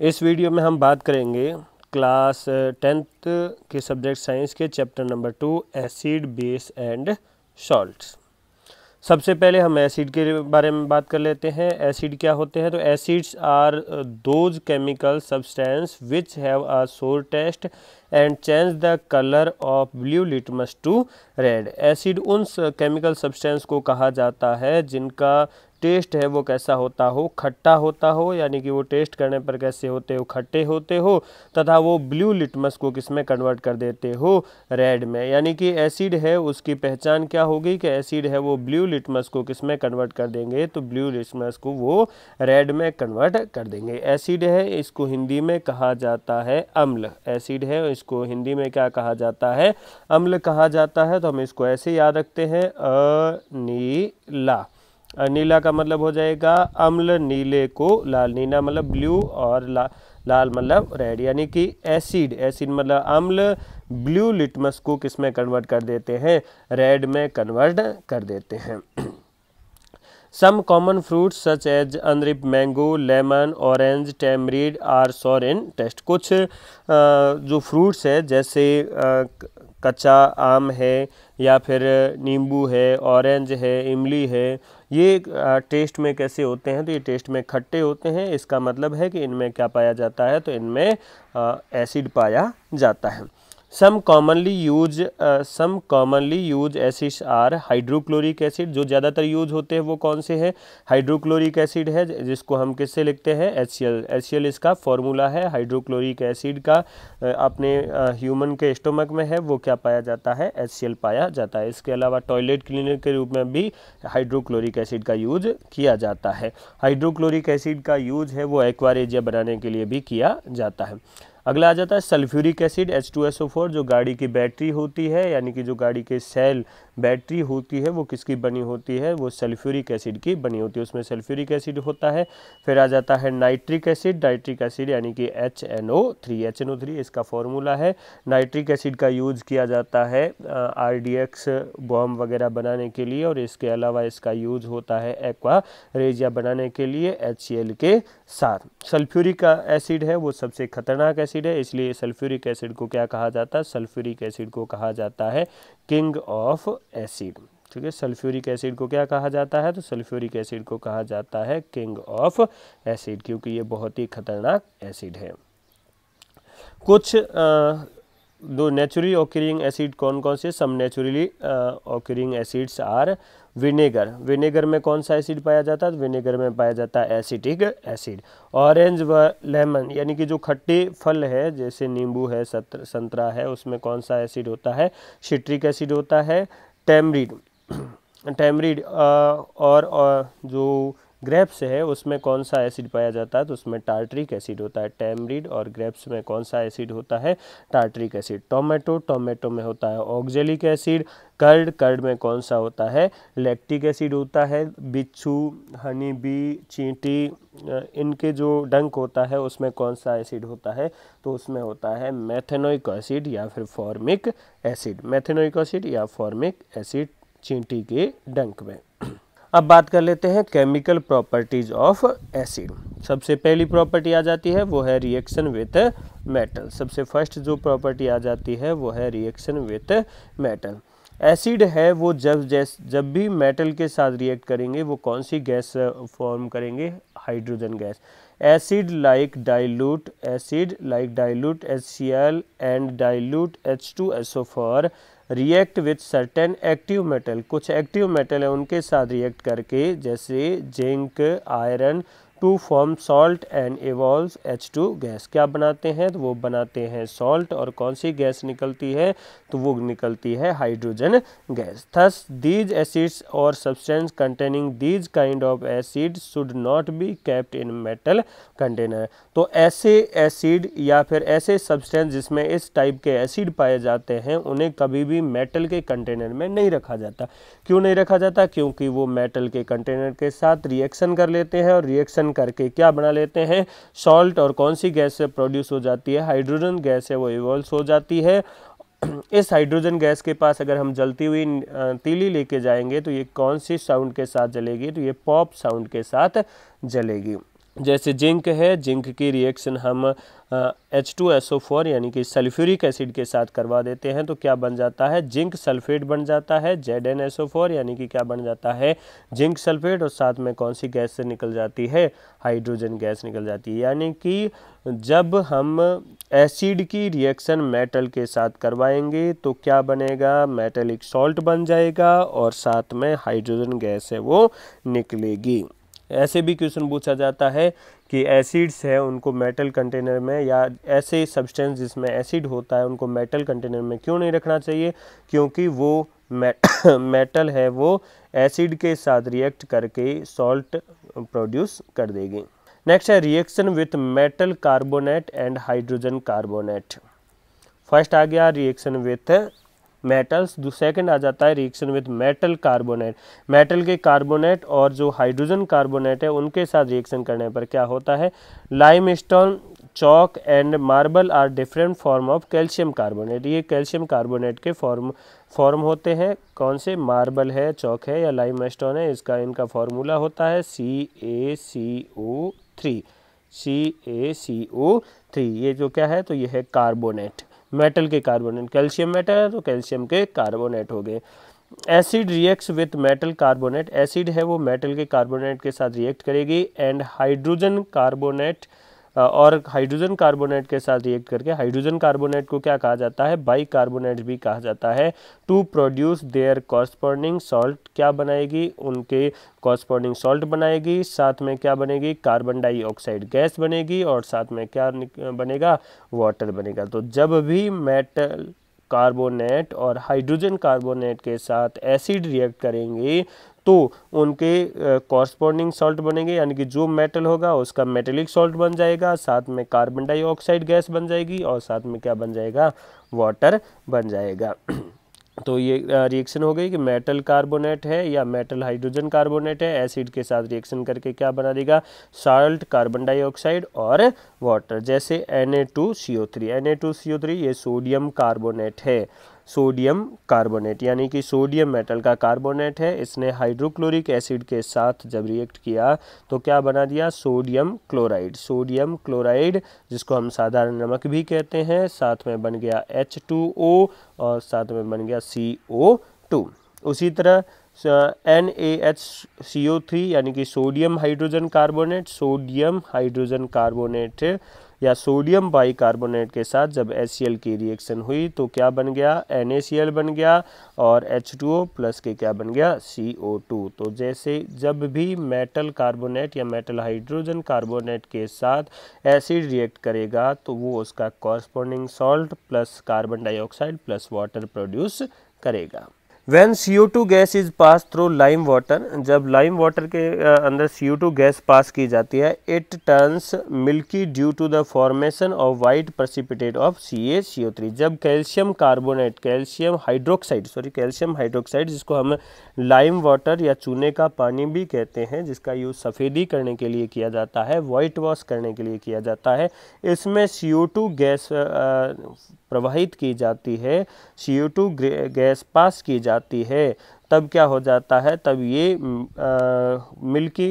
इस वीडियो में हम बात करेंगे क्लास टेंथ के सब्जेक्ट साइंस के chapter number two acid base and salts सबसे पहले हम एसिड के बारे में बात कर लेते हैं एसिड क्या होते हैं तो acids are those chemical substance which have a sour taste and change the colour of blue litmus to red acid उन केमिकल सब्सटेंस को कहा जाता है जिनका टेस्ट है वो कैसा होता हो खट्टा होता हो यानी कि वो टेस्ट करने पर कैसे होते हो खट्टे होते हो तथा वो ब्लू लिटमस को किस में कन्वर्ट कर देते हो रेड में यानी कि एसिड है उसकी पहचान क्या होगी कि एसिड है वो ब्लू लिटमस को किस में कन्वर्ट कर देंगे तो ब्लू लिटमस को वो रेड में कन्वर्ट कर देंगे एसिड है इसको हिंदी में कहा जाता है अम्ल एसिड है इसको हिंदी में क्या कहा जाता है अम्ल कहा जाता है तो हम इसको ऐसे याद रखते हैं अनीला नीला का मतलब हो जाएगा अम्ल नीले को लाल नीला मतलब ब्लू और ला, लाल मतलब रेड यानी कि एसिड एसिड मतलब अम्ल ब्लू लिटमस को किस में कन्वर्ट कर देते हैं रेड में कन्वर्ट कर देते हैं some common fruits such as unripe mango lemon orange tamarind are sour taste कुछ जो फ्रूट्स है जैसे कच्चा आम है या फिर नींबू है ऑरेंज है इमली है ये टेस्ट में कैसे होते हैं तो ये टेस्ट में खट्टे होते हैं इसका मतलब है कि इनमें क्या पाया जाता है तो इनमें एसिड पाया जाता है some commonly use some commonly use acids are hydrochloric acid जो ज़्यादातर यूज होते हैं वो कौन से हैं हाइड्रोक्लोरिक एसिड है जिसको हम किससे लिखते हैं एच सी इसका फॉर्मूला है हाइड्रोक्लोरिक एसिड का uh, अपने ह्यूमन uh, के स्टोमक में है वो क्या पाया जाता है एच सी एल पाया जाता है इसके अलावा टॉयलेट क्लीनर के रूप में भी हाइड्रोक्लोरिक एसिड का यूज किया जाता है हाइड्रोक्लोरिक एसिड का यूज है वो एक्वारेजिया बनाने के लिए भी किया जाता है अगला आ जाता है सल्फ्यूरिक एसिड एच जो गाड़ी की बैटरी होती है यानी कि जो गाड़ी के सेल बैटरी होती है वो किसकी बनी होती है वो सल्फ्यूरिक एसिड की बनी होती है उसमें सल्फ्यूरिक एसिड होता है फिर आ जाता है नाइट्रिक एसिड नाइट्रिक एसिड यानी कि H N O three H N O three इसका फॉर्मूला है नाइट्रिक एसिड का यूज़ किया जाता है आर डी एक्स बॉम वगैरह बनाने के लिए और इसके अलावा इसका यूज़ होता है एक्वा रेजिया बनाने के लिए एच सी एल के साथ सल्फ्यूरिक एसिड है वो सबसे खतरनाक एसिड है इसलिए सल्फ्यूरिक एसिड को क्या कहा जाता है सल्फ्यूरिक एसिड को कहा जाता है किंग ऑफ एसिड ठीक है सल्फ्यूरिक एसिड को क्या कहा जाता है तो सल्फ्यूरिक एसिड को कहा जाता है किंग ऑफ एसिड क्योंकि ये बहुत ही खतरनाक एसिड है कुछ आ, दो नेचुरली ऑक्यूरिंग एसिड कौन कौन से some naturally occurring acids are vinegar vinegar में कौन सा एसिड पाया जाता है तो विनेगर में पाया जाता है एसिटिक एसिड ऑरेंज व लेमन यानी कि जो खट्टे फल है जैसे नींबू है संतरा है उसमें कौन सा एसिड होता है सिट्रिक एसिड होता है टैमरीड टैमरीड uh, और, और जो ग्रेप्स है उसमें कौन सा एसिड पाया जाता है तो उसमें टार्ट्रिक एसिड होता है टैमरिड और ग्रेप्स में कौन सा एसिड होता है टार्ट्रिक एसिड टोमेटो टोमेटो में होता है ऑक्जेलिक एसिड कर्ड कर्ड में कौन सा होता है लैक्टिक एसिड होता है बिच्छू हनी बी चींटी इनके जो डंक होता है उसमें कौन सा एसिड होता है तो उसमें होता है मैथेनोइक एसिड या फिर फॉर्मिक एसिड मैथेनोइक एसिड या फॉर्मिक एसिड चींटी के डंक में अब बात कर लेते हैं केमिकल प्रॉपर्टीज ऑफ एसिड सबसे पहली प्रॉपर्टी आ जाती है वो है रिएक्शन विथ मेटल सबसे फर्स्ट जो प्रॉपर्टी आ जाती है वो है रिएक्शन विथ मेटल एसिड है वो जब जैस जब भी मेटल के साथ रिएक्ट करेंगे वो कौन सी गैस फॉर्म uh, करेंगे hydrogen gas acid like dilute acid like dilute H C L and dilute H two S four react with certain active metal कुछ एक्टिव मेटल है उनके साथ रिएक्ट करके जैसे zinc iron to form salt and evolve H two gas क्या बनाते हैं तो वो बनाते हैं सॉल्ट और कौन सी गैस निकलती है तो वो निकलती है hydrogen gas thus these acids और substance containing these kind of acid should not be kept in metal container तो ऐसे एसिड या फिर ऐसे सब्सटेंस जिसमें इस टाइप के एसिड पाए जाते हैं उन्हें कभी भी मेटल के कंटेनर में नहीं रखा जाता क्यों नहीं रखा जाता क्योंकि वो मेटल के कंटेनर के साथ रिएक्शन कर लेते हैं और रिएक्शन करके क्या बना लेते हैं सॉल्ट और कौन सी गैस से प्रोड्यूस हो जाती है हाइड्रोजन गैस है वो इवॉल्व हो जाती है इस हाइड्रोजन गैस के पास अगर हम जलती हुई तीली लेके जाएंगे तो ये कौन सी साउंड के साथ जलेगी तो ये पॉप साउंड के साथ जलेगी जैसे जिंक है जिंक की रिएक्शन हम H two S O four यानी कि सल्फ्यूरिक एसिड के साथ करवा देते हैं तो क्या बन जाता है जिंक सल्फेट बन जाता है Z N S O four यानी कि क्या बन जाता है जिंक सल्फेट और साथ में कौन सी गैस से निकल जाती है हाइड्रोजन गैस निकल जाती है यानी कि जब हम एसिड की रिएक्शन मेटल के साथ करवाएंगे तो क्या बनेगा एक सॉल्ट बन जाएगा और साथ में हाइड्रोजन गैस है वो निकलेगी ऐसे भी क्वेश्चन पूछा जाता है कि एसिड्स है उनको मेटल कंटेनर में या ऐसे सब्सटेंस जिसमें एसिड होता है उनको मेटल कंटेनर में क्यों नहीं रखना चाहिए क्योंकि वो मेटल है वो एसिड के साथ रिएक्ट करके सॉल्ट प्रोड्यूस कर देगी नेक्स्ट है reaction with metal carbonate and hydrogen carbonate first आ गया रिएक्शन विथ मेटल्स सेकंड आ जाता है reaction with metal carbonate metal के कार्बोनेट और जो हाइड्रोजन कार्बोनेट है उनके साथ रिएक्शन करने पर क्या होता है limestone chalk and marble are different form of calcium carbonate ये कैल्शियम कार्बोनेट के फॉर्म फॉर्म होते हैं कौन से मार्बल है चौक है या लाइम स्टोन है इसका इनका फॉर्मूला होता है C A C O three C A C O three ये जो क्या है तो ये है कार्बोनेट मेटल के कार्बोनेट कैल्शियम मेटल है तो कैल्शियम के कार्बोनेट हो गए acid reacts with metal carbonate acid है वो मेटल के कार्बोनेट के साथ रिएक्ट करेगी एंड हाइड्रोजन कार्बोनेट और हाइड्रोजन कार्बोनेट के साथ रिएक्ट करके हाइड्रोजन कार्बोनेट को क्या कहा जाता है बाई कार्बोनेट भी कहा जाता है to produce their corresponding salt क्या बनाएगी उनके कॉरस्पॉन्डिंग सॉल्ट बनाएगी साथ में क्या बनेगी कार्बन डाइऑक्साइड गैस बनेगी और साथ में क्या बनेगा वाटर बनेगा तो जब भी मेटल कार्बोनेट और हाइड्रोजन कार्बोनेट के साथ एसिड रिएक्ट करेंगे तो उनके कॉरस्पॉन्डिंग सॉल्ट बनेंगे यानी कि जो मेटल होगा उसका मेटेलिक सॉल्ट बन जाएगा साथ में कार्बन डाइऑक्साइड गैस बन जाएगी और साथ में क्या बन जाएगा वाटर बन जाएगा तो ये रिएक्शन हो गई कि मेटल कार्बोनेट है या मेटल हाइड्रोजन कार्बोनेट है एसिड के साथ रिएक्शन करके क्या बना देगा साल्ट कार्बन डाइऑक्साइड और वाटर जैसे Na2CO3 Na2CO3 ये सोडियम कार्बोनेट है सोडियम कार्बोनेट यानी कि सोडियम मेटल का कार्बोनेट है इसने हाइड्रोक्लोरिक एसिड के साथ जब रिएक्ट किया तो क्या बना दिया सोडियम क्लोराइड सोडियम क्लोराइड जिसको हम साधारण नमक भी कहते हैं साथ में बन गया एच और साथ में बन गया सी उसी तरह N A H C O three यानी कि sodium hydrogen carbonate sodium hydrogen carbonate या सोडियम बाइकार्बोनेट के साथ जब एस की रिएक्शन हुई तो क्या बन गया एन बन गया और एच प्लस के क्या बन गया सी तो जैसे जब भी मेटल कार्बोनेट या मेटल हाइड्रोजन कार्बोनेट के साथ एसिड रिएक्ट करेगा तो वो उसका corresponding salt plus carbon dioxide plus water produce करेगा when C O two gas is pass through lime water जब लाइम वाटर के अंदर सी टू गैस पास की जाती है it turns milky due to the formation of white precipitate of C A C O three जब calcium carbonate calcium hydroxide sorry calcium hydroxide जिसको हम lime water या चूने का पानी भी कहते हैं जिसका यूज़ सफ़ेदी करने के लिए किया जाता है वाइट वॉश करने के लिए किया जाता है इसमें सी टू गैस प्रवाहित की जाती है सी टू गैस पास की जाती जाती है तब क्या हो जाता है तब ये मिल्की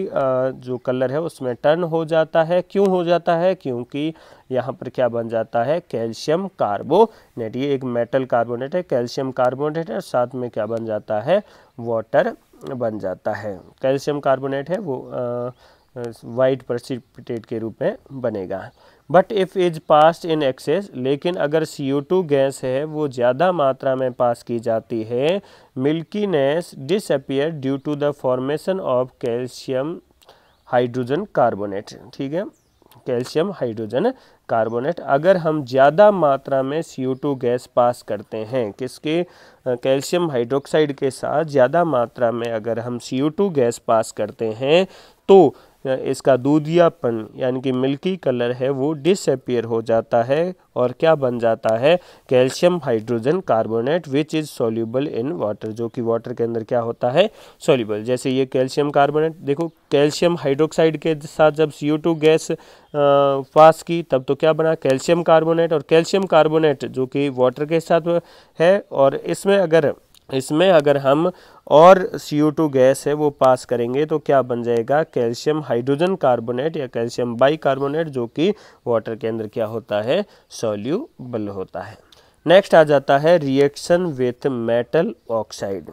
जो कलर है उसमें टर्न हो जाता है क्यों हो जाता है क्योंकि यहाँ पर क्या बन जाता है कैल्शियम कार्बोनेट ये एक मेटल कार्बोनेट है कैल्शियम कार्बोनेट है साथ में क्या बन जाता है वाटर बन जाता है कैल्शियम कार्बोनेट है वो वाइट प्रसिपिटेट के रूप में बनेगा but if is passed in excess लेकिन अगर सी ओ टू गैस है वो ज़्यादा मात्रा में पास की जाती है milkiness disappear due to the formation of calcium hydrogen carbonate ठीक है कैल्शियम हाइड्रोजन कार्बोनेट अगर हम ज़्यादा मात्रा में सी ओ टू गैस पास करते हैं किसके कैल्शियम हाइड्रोक्साइड के साथ ज़्यादा मात्रा में अगर हम सी ओ टू गैस पास करते हैं तो इसका दूधियापन यानी कि मिल्की कलर है वो डिसअपियर हो जाता है और क्या बन जाता है calcium hydrogen carbonate which is soluble in water जो कि वाटर के अंदर क्या होता है सोल्यूबल जैसे ये कैल्शियम कार्बोनेट देखो कैल्शियम हाइड्रोक्साइड के साथ जब सी गैस पास की तब तो क्या बना कैल्शियम कार्बोनेट और कैल्शियम कार्बोनेट जो कि वाटर के साथ है और इसमें अगर इसमें अगर हम और सी ओ टू गैस है वो पास करेंगे तो क्या बन जाएगा कैल्शियम हाइड्रोजन कार्बोनेट या कैल्शियम बाई कार्बोनेट जो कि वाटर के अंदर क्या होता है सॉल्यूबल होता है नेक्स्ट आ जाता है रिएक्शन विथ मेटल ऑक्साइड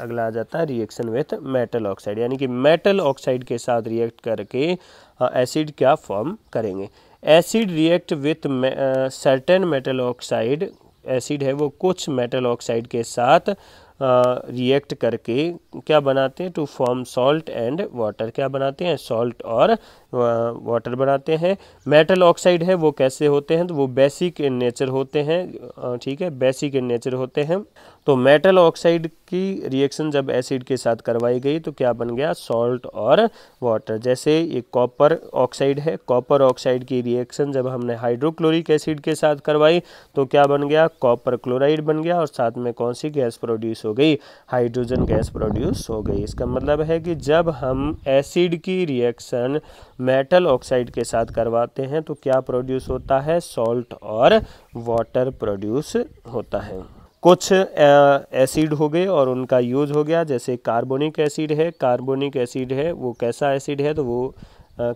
अगला आ जाता है रिएक्शन विथ मेटल ऑक्साइड यानी कि मेटल ऑक्साइड के साथ रिएक्ट करके एसिड क्या फॉर्म करेंगे acid react with certain metal oxide acid है वो कुछ मेटल ऑक्साइड के साथ रिएक्ट करके क्या बनाते हैं to form salt and water क्या बनाते हैं सॉल्ट और वाटर बनाते हैं मेटल ऑक्साइड है वो कैसे होते हैं तो वो बेसिक इन नेचर होते हैं ठीक है बेसिक इन नेचर होते हैं तो मेटल ऑक्साइड की रिएक्शन जब एसिड के साथ करवाई गई तो क्या बन गया सॉल्ट और वाटर जैसे ये कॉपर ऑक्साइड है कॉपर ऑक्साइड की रिएक्शन जब हमने हाइड्रोक्लोरिक एसिड के साथ करवाई तो क्या बन गया कॉपर क्लोराइड बन गया और साथ में कौन सी गैस प्रोड्यूस हो गई हाइड्रोजन गैस प्रोड्यूस हो गई इसका मतलब है कि जब हम एसिड की रिएक्शन मेटल ऑक्साइड के साथ करवाते हैं तो क्या प्रोड्यूस होता है सॉल्ट और वाटर प्रोड्यूस होता है कुछ एसिड हो गए और उनका यूज़ हो गया जैसे कार्बोनिक एसिड है कार्बोनिक एसिड है वो कैसा एसिड है तो वो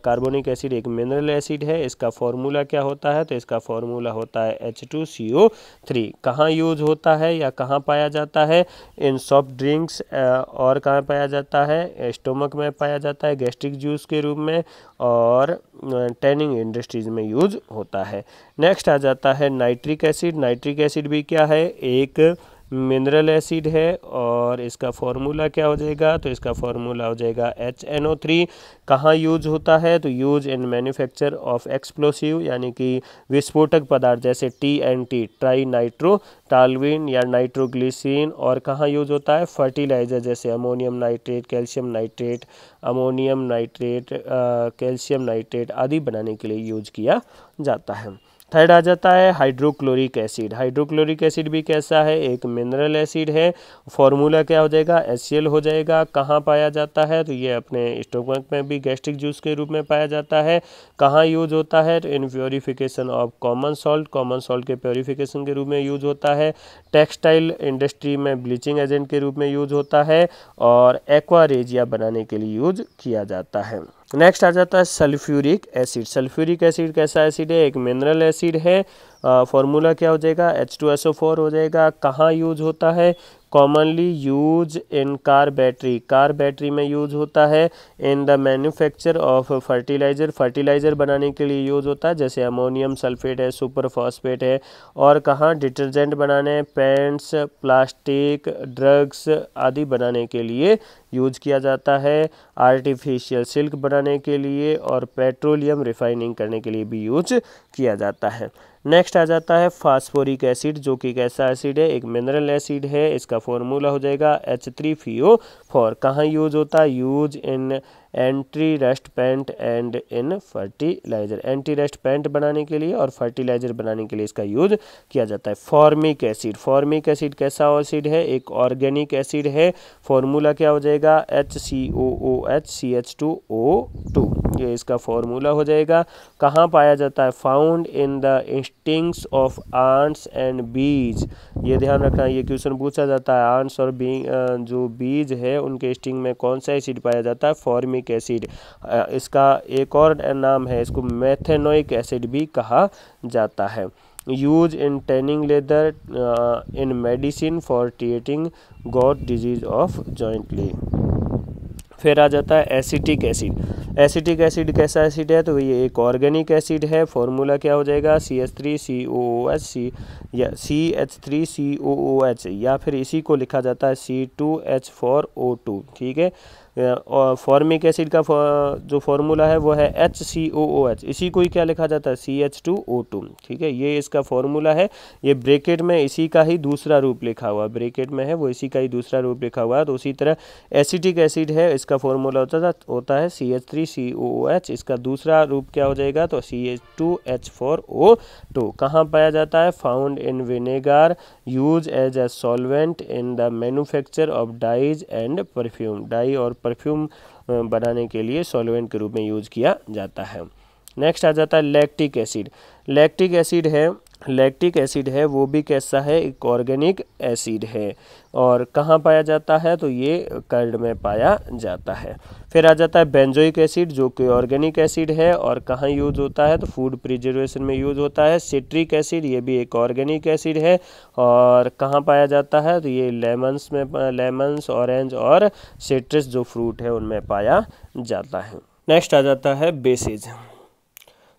कार्बोनिक एसिड एक मिनरल एसिड है इसका फॉर्मूला क्या होता है तो इसका फॉर्मूला होता है H two C O three कहाँ यूज होता है या कहाँ पाया जाता है इन सॉफ्ट ड्रिंक्स और कहाँ पाया जाता है स्टोमक में पाया जाता है गैस्ट्रिक जूस के रूप में और टैनिंग इंडस्ट्रीज में यूज होता है नेक्स्ट आ जाता है नाइट्रिक एसिड नाइट्रिक एसिड भी क्या है एक मिनरल एसिड है और इसका फार्मूला क्या हो जाएगा तो इसका फार्मूला हो जाएगा एच एन ओ थ्री कहाँ यूज होता है तो use in manufacture of explosive यानी कि विस्फोटक पदार्थ जैसे T N T trinitrotoluene या नाइट्रोग्लिसिन और कहाँ यूज होता है फर्टिलाइज़र जैसे ammonium nitrate calcium nitrate ammonium nitrate calcium nitrate आदि बनाने के लिए यूज किया जाता है थर्ड आ जाता है हाइड्रोक्लोरिक एसिड हाइड्रोक्लोरिक एसिड भी कैसा है एक मिनरल एसिड है फॉर्मूला क्या हो जाएगा एस हो जाएगा कहाँ पाया जाता है तो ये अपने स्टोमक में भी गैस्ट्रिक जूस के रूप में पाया जाता है कहाँ यूज होता है तो in purification of common salt common salt के प्योरीफिकेशन के रूप में यूज होता है टेक्सटाइल इंडस्ट्री में ब्लीचिंग एजेंट के रूप में यूज होता है और एक्वा रेजिया बनाने के लिए यूज किया जाता है नेक्स्ट आ जाता है सल्फ्यूरिक एसिड सल्फ्यूरिक एसिड कैसा एसिड है एक मिनरल एसिड है फॉर्मूला क्या हो जाएगा H two S O four हो जाएगा कहाँ यूज होता है commonly use in car battery car battery में यूज होता है in the manufacture of fertiliser fertiliser बनाने के लिए यूज होता है जैसे अमोनियम सल्फेट है सुपर फॉस्फेट है और कहाँ डिटर्जेंट बनाने पेंट्स प्लास्टिक ड्रग्स आदि बनाने के लिए यूज किया जाता है आर्टिफिशियल सिल्क बनाने के लिए और पेट्रोलियम रिफाइनिंग करने के लिए भी यूज किया जाता है नेक्स्ट आ जाता है फास्फोरिक एसिड जो कि कैसा एसिड है एक मिनरल एसिड है इसका फॉर्मूला हो जाएगा H three P O four कहाँ यूज होता है use in anti rust paint and in fertiliser anti rust paint बनाने के लिए और फर्टिलाइज़र बनाने के लिए इसका यूज किया जाता है फॉर्मिक एसिड फॉर्मिक एसिड कैसा एसिड है एक ऑर्गेनिक एसिड है फॉर्मूला क्या हो जाएगा H C O O H C H two O two ये इसका फॉर्मूला हो जाएगा कहाँ पाया जाता है found in the stings of ants and bees ये ध्यान रखना ये क्वेश्चन पूछा जाता है आंट्स और बी जो बीज है उनके स्टिंग में कौन सा एसिड पाया जाता है फॉर्मिक मेथेनोइक एसिड इसका एक और नाम है इसको मेथेनोइक एसिड भी कहा जाता है use in tanning leather in medicine for treating gout disease of jointly फिर आ जाता है एसिटिक एसिड एसिटिक एसिड कैसा एसिड है तो ये एक ऑर्गेनिक एसिड है फॉर्मूला क्या हो जाएगा C H three C O O H C या C H three C O O H या फिर इसी को लिखा जाता है C two H four O two ठीक है और फॉर्मिक एसिड का जो फॉर्मूला है वो है H C O O H इसी को ही क्या लिखा जाता है C H two O two ठीक है ये इसका फॉर्मूला है ये ब्रेकेट में इसी का ही दूसरा रूप लिखा हुआ ब्रेकेट में है वो इसी का ही दूसरा रूप लिखा हुआ है तो उसी तरह एसिटिक एसिड है इसका फॉर्मूला होता था होता है C H three C O O H इसका दूसरा रूप क्या हो जाएगा तो C H two H four O two कहाँ पाया जाता है found in vinegar use as a solvent in the manufacture of dyes and perfume dye और परफ्यूम बनाने के लिए सॉल्वेंट के रूप में यूज किया जाता है नेक्स्ट आ जाता है लैक्टिक एसिड लैक्टिक एसिड है लैक्टिक एसिड है वो भी कैसा है एक ऑर्गेनिक एसिड है और कहाँ पाया जाता है तो ये कर्ड में पाया जाता है फिर आ जाता है बेंजोइक एसिड जो कि ऑर्गेनिक एसिड है और कहाँ यूज होता है तो फूड प्रिजर्वेशन में यूज होता है सिट्रिक एसिड ये भी एक ऑर्गेनिक एसिड है और कहाँ पाया जाता है तो ये लेमन्स में लेमन्स ऑरेंज और सिट्रस जो फ्रूट है उनमें पाया जाता है नेक्स्ट आ जाता है बेसिज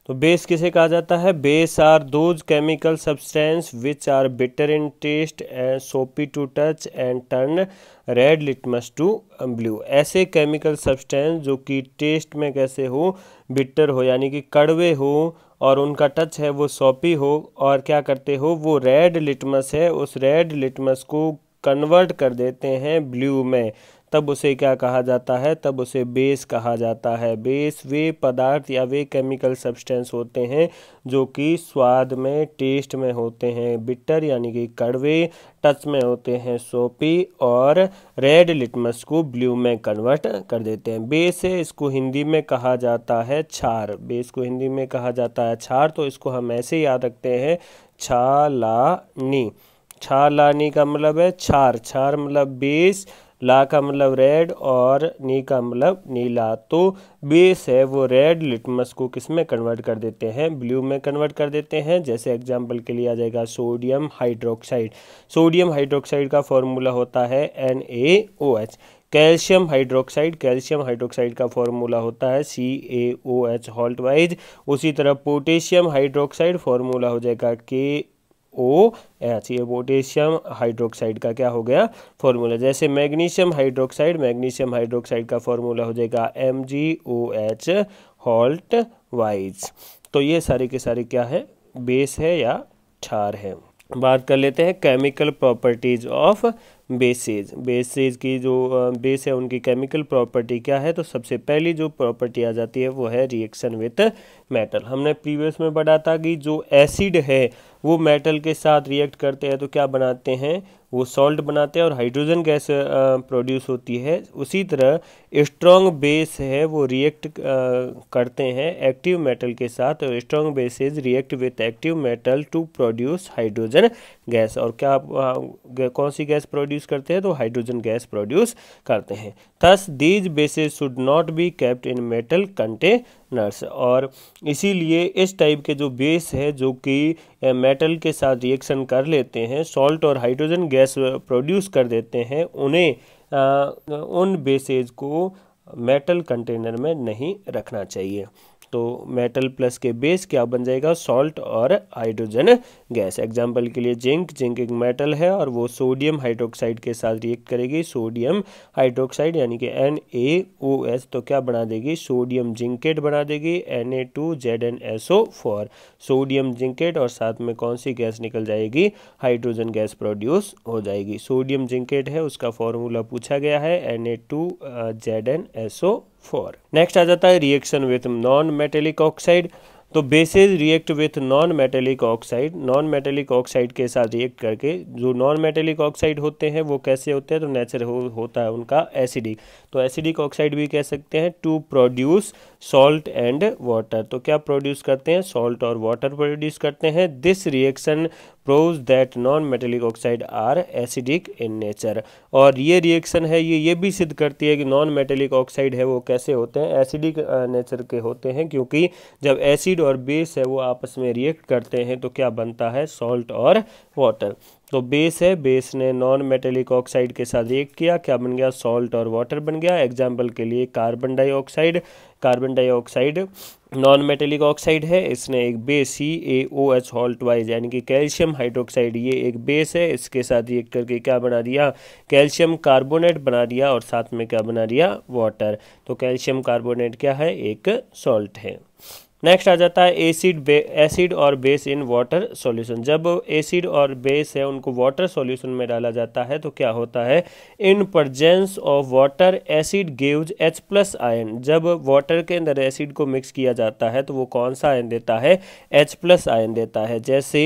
तो बेस किसे कहा जाता है base are those chemical substance which are bitter in taste and soapy to touch and turn red litmus to blue ऐसे केमिकल सब्सटेंस जो कि टेस्ट में कैसे हो बिटर हो यानी कि कड़वे हो और उनका टच है वो सॉपी हो और क्या करते हो वो रेड लिटमस है उस रेड लिटमस को कन्वर्ट कर देते हैं ब्लू में तब उसे क्या कहा जाता है तब उसे बेस कहा जाता है बेस वे पदार्थ या वे केमिकल सब्सटेंस होते हैं जो कि स्वाद में टेस्ट में होते हैं बिटर यानी कि कड़वे टच में होते हैं सोपी और रेड लिटमस को ब्लू में कन्वर्ट कर देते हैं बेस है इसको हिंदी में कहा जाता है छार बेस को हिंदी में कहा जाता है छार तो इसको हम ऐसे याद रखते हैं छालानी नी का मतलब है छार छार मतलब बेस ला का मतलब रेड और नी का मतलब नीला तो बेस है वो रेड लिटमस को किस में कन्वर्ट कर देते हैं ब्लू में कन्वर्ट कर देते हैं जैसे एग्जाम्पल के लिए आ जाएगा सोडियम हाइड्रोक्साइड सोडियम हाइड्रोक्साइड का फॉर्मूला होता है N A O H calcium hydroxide calcium hydroxide का फॉर्मूला होता है C A O H whole twice उसी तरह पोटेशियम हाइड्रोक्साइड फॉर्मूला हो जाएगा के ओ एच ये पोटेशियम हाइड्रोक्साइड का क्या हो गया फॉर्मूला जैसे मैग्नीशियम हाइड्रोक्साइड मैग्नीशियम हाइड्रोक्साइड का फॉर्मूला हो जाएगा M G O H whole twice तो ये सारे के सारे क्या है बेस है या क्षार है बात कर लेते हैं chemical properties of bases bases की जो बेस है उनकी केमिकल प्रॉपर्टी क्या है तो सबसे पहली जो प्रॉपर्टी आ जाती है वो है रिएक्शन विथ मेटल हमने प्रीवियस में पढ़ा था कि जो एसिड है वो मेटल के साथ रिएक्ट करते हैं तो क्या बनाते हैं वो सॉल्ट बनाते हैं और हाइड्रोजन गैस प्रोड्यूस होती है उसी तरह स्ट्रॉन्ग बेस है वो रिएक्ट करते हैं एक्टिव मेटल के साथ और strong bases react with active metal to produce hydrogen gas और क्या कौन सी गैस प्रोड्यूस करते हैं तो हाइड्रोजन गैस प्रोड्यूस करते हैं thus these bases should not be kept in metal containers और इसीलिए इस टाइप के जो बेस है जो कि मेटल के साथ रिएक्शन कर लेते हैं सॉल्ट और हाइड्रोजन गैस प्रोड्यूस कर देते हैं उन्हें उन बेसेज को मेटल कंटेनर में नहीं रखना चाहिए तो मेटल प्लस के बेस क्या बन जाएगा सॉल्ट और हाइड्रोजन गैस एग्जाम्पल के लिए जिंक जिंक एक मेटल है और वो सोडियम हाइड्रोक्साइड के साथ रिएक्ट करेगी सोडियम हाइड्रोक्साइड यानी कि एन ए ओ एस तो क्या बना देगी सोडियम जिंकेट बना देगी N A two Z N S O four sodium zincate और साथ में कौन सी गैस निकल जाएगी हाइड्रोजन गैस प्रोड्यूस हो जाएगी सोडियम जिंकेट है उसका फॉर्मूला पूछा गया है N A two Z N S O four next आ जाता है reaction with non metallic oxide तो bases react with non metallic oxide non metallic oxide के साथ रिएक्ट करके जो नॉन मेटेलिक ऑक्साइड होते हैं वो कैसे होते हैं तो नेचर हो, होता है उनका एसिडिक तो एसिडिक ऑक्साइड भी कह सकते हैं to produce salt and water तो क्या प्रोड्यूस करते हैं सॉल्ट और वाटर प्रोड्यूस करते हैं this reaction proves that non metallic oxide are acidic in nature और ये रिएक्शन है ये ये भी सिद्ध करती है कि नॉन मेटेलिक ऑक्साइड है वो कैसे होते हैं एसिडिक नेचर के होते हैं क्योंकि जब एसिड और बेस है वो आपस में रिएक्ट करते हैं तो क्या बनता है सॉल्ट और वाटर तो बेस है बेस ने नॉन मेटेलिक ऑक्साइड के साथ रिएक्ट किया क्या बन गया सॉल्ट और वाटर बन गया एग्जाम्पल के लिए carbon dioxide carbon dioxide non metallic oxide है इसने एक base C A O H whole twice यानी कि कैल्शियम हाइड्रोक्साइड ये एक बेस है इसके साथ ये करके क्या बना दिया कैल्शियम कार्बोनेट बना दिया और साथ में क्या बना दिया वाटर तो कैल्शियम कार्बोनेट क्या है एक सॉल्ट है नेक्स्ट आ जाता है एसिड एसिड और बेस इन वाटर सॉल्यूशन जब एसिड और बेस है उनको वाटर सॉल्यूशन में डाला जाता है तो क्या होता है in presence of water acid gives H plus ion जब वाटर के अंदर एसिड को मिक्स किया जाता है तो वो कौन सा आयन देता है एच प्लस आयन देता है जैसे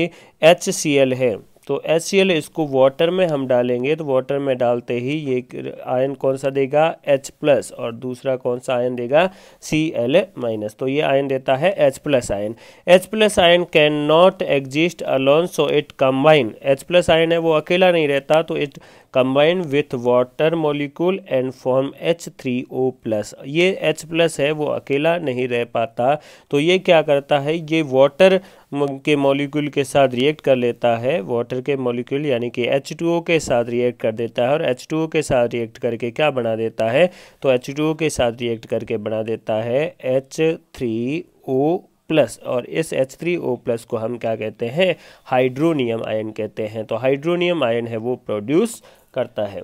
एच सी एल है तो एच इसको वाटर में हम डालेंगे तो वाटर में डालते ही ये आयन कौन सा देगा H प्लस और दूसरा कौन सा आयन देगा सी एल माइनस तो ये आयन देता है H plus ion H plus ion can not exist alone so it combine H plus ion है वो अकेला नहीं रहता तो it combine with water molecule and form H three O plus ये एच प्लस है वो अकेला नहीं रह पाता तो ये क्या करता है ये वाटर के मॉलिक्यूल के साथ रिएक्ट कर लेता है वाटर के मॉलिक्यूल यानी कि एच के साथ रिएक्ट कर देता है और एच के साथ रिएक्ट करके क्या बना देता है तो एच के साथ रिएक्ट करके बना देता है एच प्लस और इस एच थ्री ओ प्लस को हम क्या कहते हैं हाइड्रोनियम आयन कहते हैं तो हाइड्रोनियम आयन है वो प्रोड्यूस करता है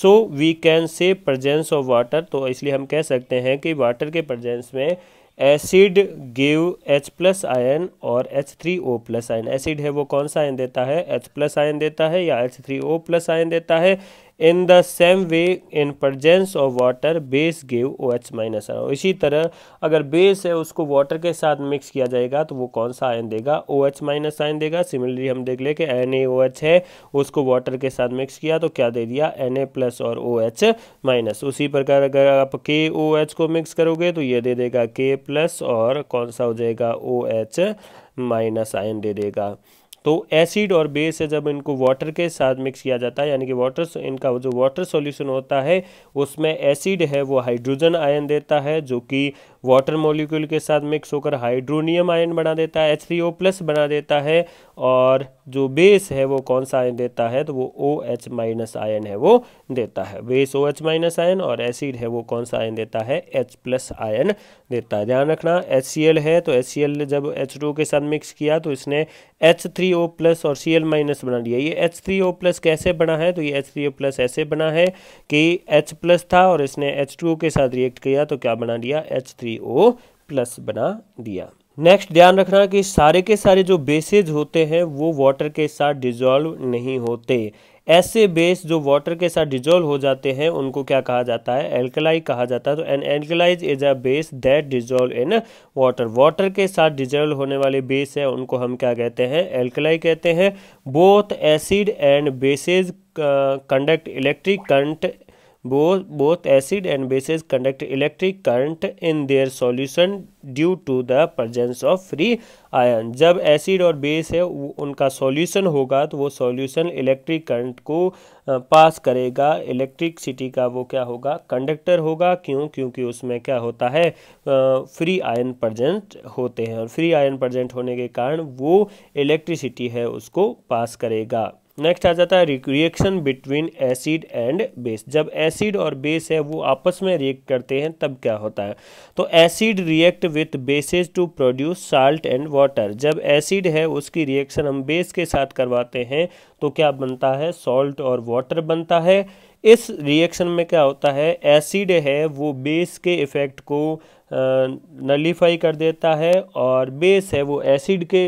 so we can say presence of water तो इसलिए हम कह सकते हैं कि वाटर के प्रजेंस में acid give H plus ion और H three O plus ion acid है वो कौन सा आयन देता है H प्लस आयन देता है या H three O plus ion देता है in the same way in presence of water base gave O H minus ion इसी तरह अगर बेस है उसको वाटर के साथ मिक्स किया जाएगा तो वो कौन सा आयन देगा ओ एच माइनस आयन देगा सिमिलरली हम देख ले कि एन ए ओ एच है उसको वाटर के साथ मिक्स किया तो क्या दे दिया एन ए प्लस और ओ एच माइनस उसी प्रकार अगर आप के ओ एच को मिक्स करोगे तो ये दे देगा के प्लस और कौन सा हो जाएगा ओ एच माइनस आयन दे देगा तो एसिड और बेस है जब इनको वाटर के साथ मिक्स किया जाता है यानी कि वाटर इनका जो वाटर सॉल्यूशन होता है उसमें एसिड है वो हाइड्रोजन आयन देता है जो कि वाटर मॉलिक्यूल के साथ मिक्स होकर हाइड्रोनियम आयन बना देता है एच ओ प्लस बना देता है और जो बेस है वो कौन सा आयन देता है तो वो ओ एच माइनस आयन है वो देता है base O H minus ion और एसिड है वो कौन सा आयन देता है एच प्लस आयन देता है ध्यान रखना एच सी एल है तो एच सी एल जब एच टू के साथ मिक्स किया तो इसने एच थ्री ओ प्लस और सी एल माइनस बना लिया ये एच थ्री ओ प्लस कैसे बना है तो ये एच थ्री ओ प्लस ऐसे बना है कि एच प्लस था और इसने एच टू के साथ रिएक्ट किया तो क्या बना दिया एच थ्री ओ प्लस बना दिया नेक्स्ट ध्यान रखना कि सारे के सारे जो बेसेज होते हैं वो वाटर के साथ डिजॉल्व नहीं होते ऐसे बेस जो वाटर के साथ डिजोल्व हो जाते हैं उनको क्या कहा जाता है एल्कलाई कहा जाता है तो an alkalis is a base that dissolve in water water के साथ डिजोल्व होने वाले बेस है उनको हम क्या कहते हैं एल्कलाई कहते हैं both acid and bases conduct electric current both both acid and bases conduct electric current in their solution due to the presence of free ion जब एसिड और बेस है उनका सॉल्यूशन होगा तो वो सॉल्यूशन इलेक्ट्रिक करंट को पास करेगा electricity का वो क्या होगा कंडक्टर होगा क्यों क्योंकि उसमें क्या होता है फ्री आयन प्रजेंट होते हैं और फ्री आयन प्रजेंट होने के कारण वो इलेक्ट्रिसिटी है उसको पास करेगा नेक्स्ट आ जाता है reaction between acid and base जब एसिड और बेस है वो आपस में रिएक्ट करते हैं तब क्या होता है तो acid react with bases to produce salt and water जब एसिड है उसकी रिएक्शन हम बेस के साथ करवाते हैं तो क्या बनता है सॉल्ट और वाटर बनता है इस रिएक्शन में क्या होता है एसिड है वो बेस के इफ़ेक्ट को नलीफाई कर देता है और बेस है वो एसिड के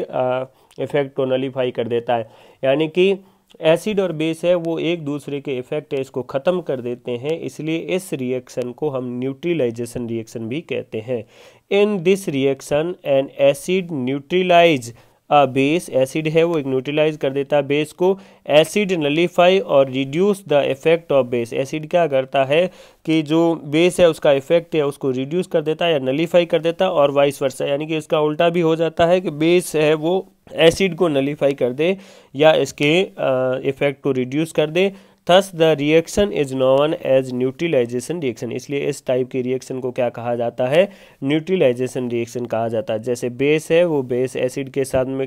इफ़ेक्ट को नलीफाई कर देता है यानी कि एसिड और बेस है वो एक दूसरे के इफेक्ट है इसको ख़त्म कर देते हैं इसलिए इस रिएक्शन को हम न्यूट्रिलाइजेशन रिएक्शन भी कहते हैं in this reaction an acid neutralize base acid है वो न्यूट्रलाइज कर देता है बेस को एसिड नलीफाई और reduce the effect of base acid क्या करता है कि जो बेस है उसका इफेक्ट है उसको रिड्यूस कर देता है या नलीफाई कर देता है और वाइस वर्सा यानी कि इसका उल्टा भी हो जाता है कि बेस है वो एसिड को नलीफाई कर दे या इसके इफेक्ट को रिड्यूस कर दे thus the reaction is known as neutralization reaction इसलिए इस टाइप के रिएक्शन को क्या कहा जाता है न्यूट्रिलाइजेशन रिएक्शन कहा जाता है जैसे बेस है वो बेस एसिड के साथ में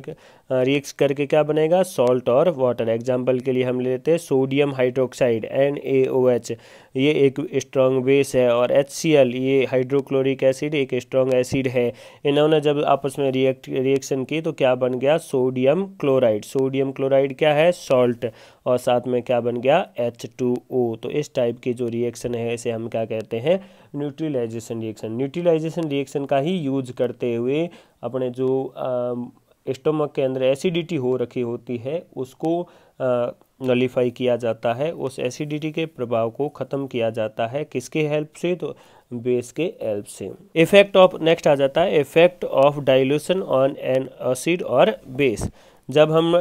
रिएक्स करके क्या बनेगा सॉल्ट और वाटर एग्जाम्पल के लिए हम लेते हैं sodium hydroxide N A O H ये एक स्ट्रॉन्ग बेस है और एच सी एल ये हाइड्रोक्लोरिक एसिड एक स्ट्रॉन्ग एसिड है इन्होंने जब आपस में रिएक्ट रिएक्शन की तो क्या बन गया सोडियम क्लोराइड सोडियम क्लोराइड क्या है सॉल्ट और साथ में क्या बन गया एच टू ओ तो इस टाइप की जो रिएक्शन है इसे हम क्या कहते हैं न्यूट्रिलाइजेशन रिएक्शन न्यूट्रिलाइजेशन रिएक्शन का ही यूज करते हुए अपने जो आ, स्टोमक के अंदर एसिडिटी हो रखी होती है उसको नलीफाई किया जाता है उस एसिडिटी के प्रभाव को ख़त्म किया जाता है किसके हेल्प से तो बेस के हेल्प से इफेक्ट ऑफ नेक्स्ट आ जाता है effect of dilution on an acid और बेस जब हम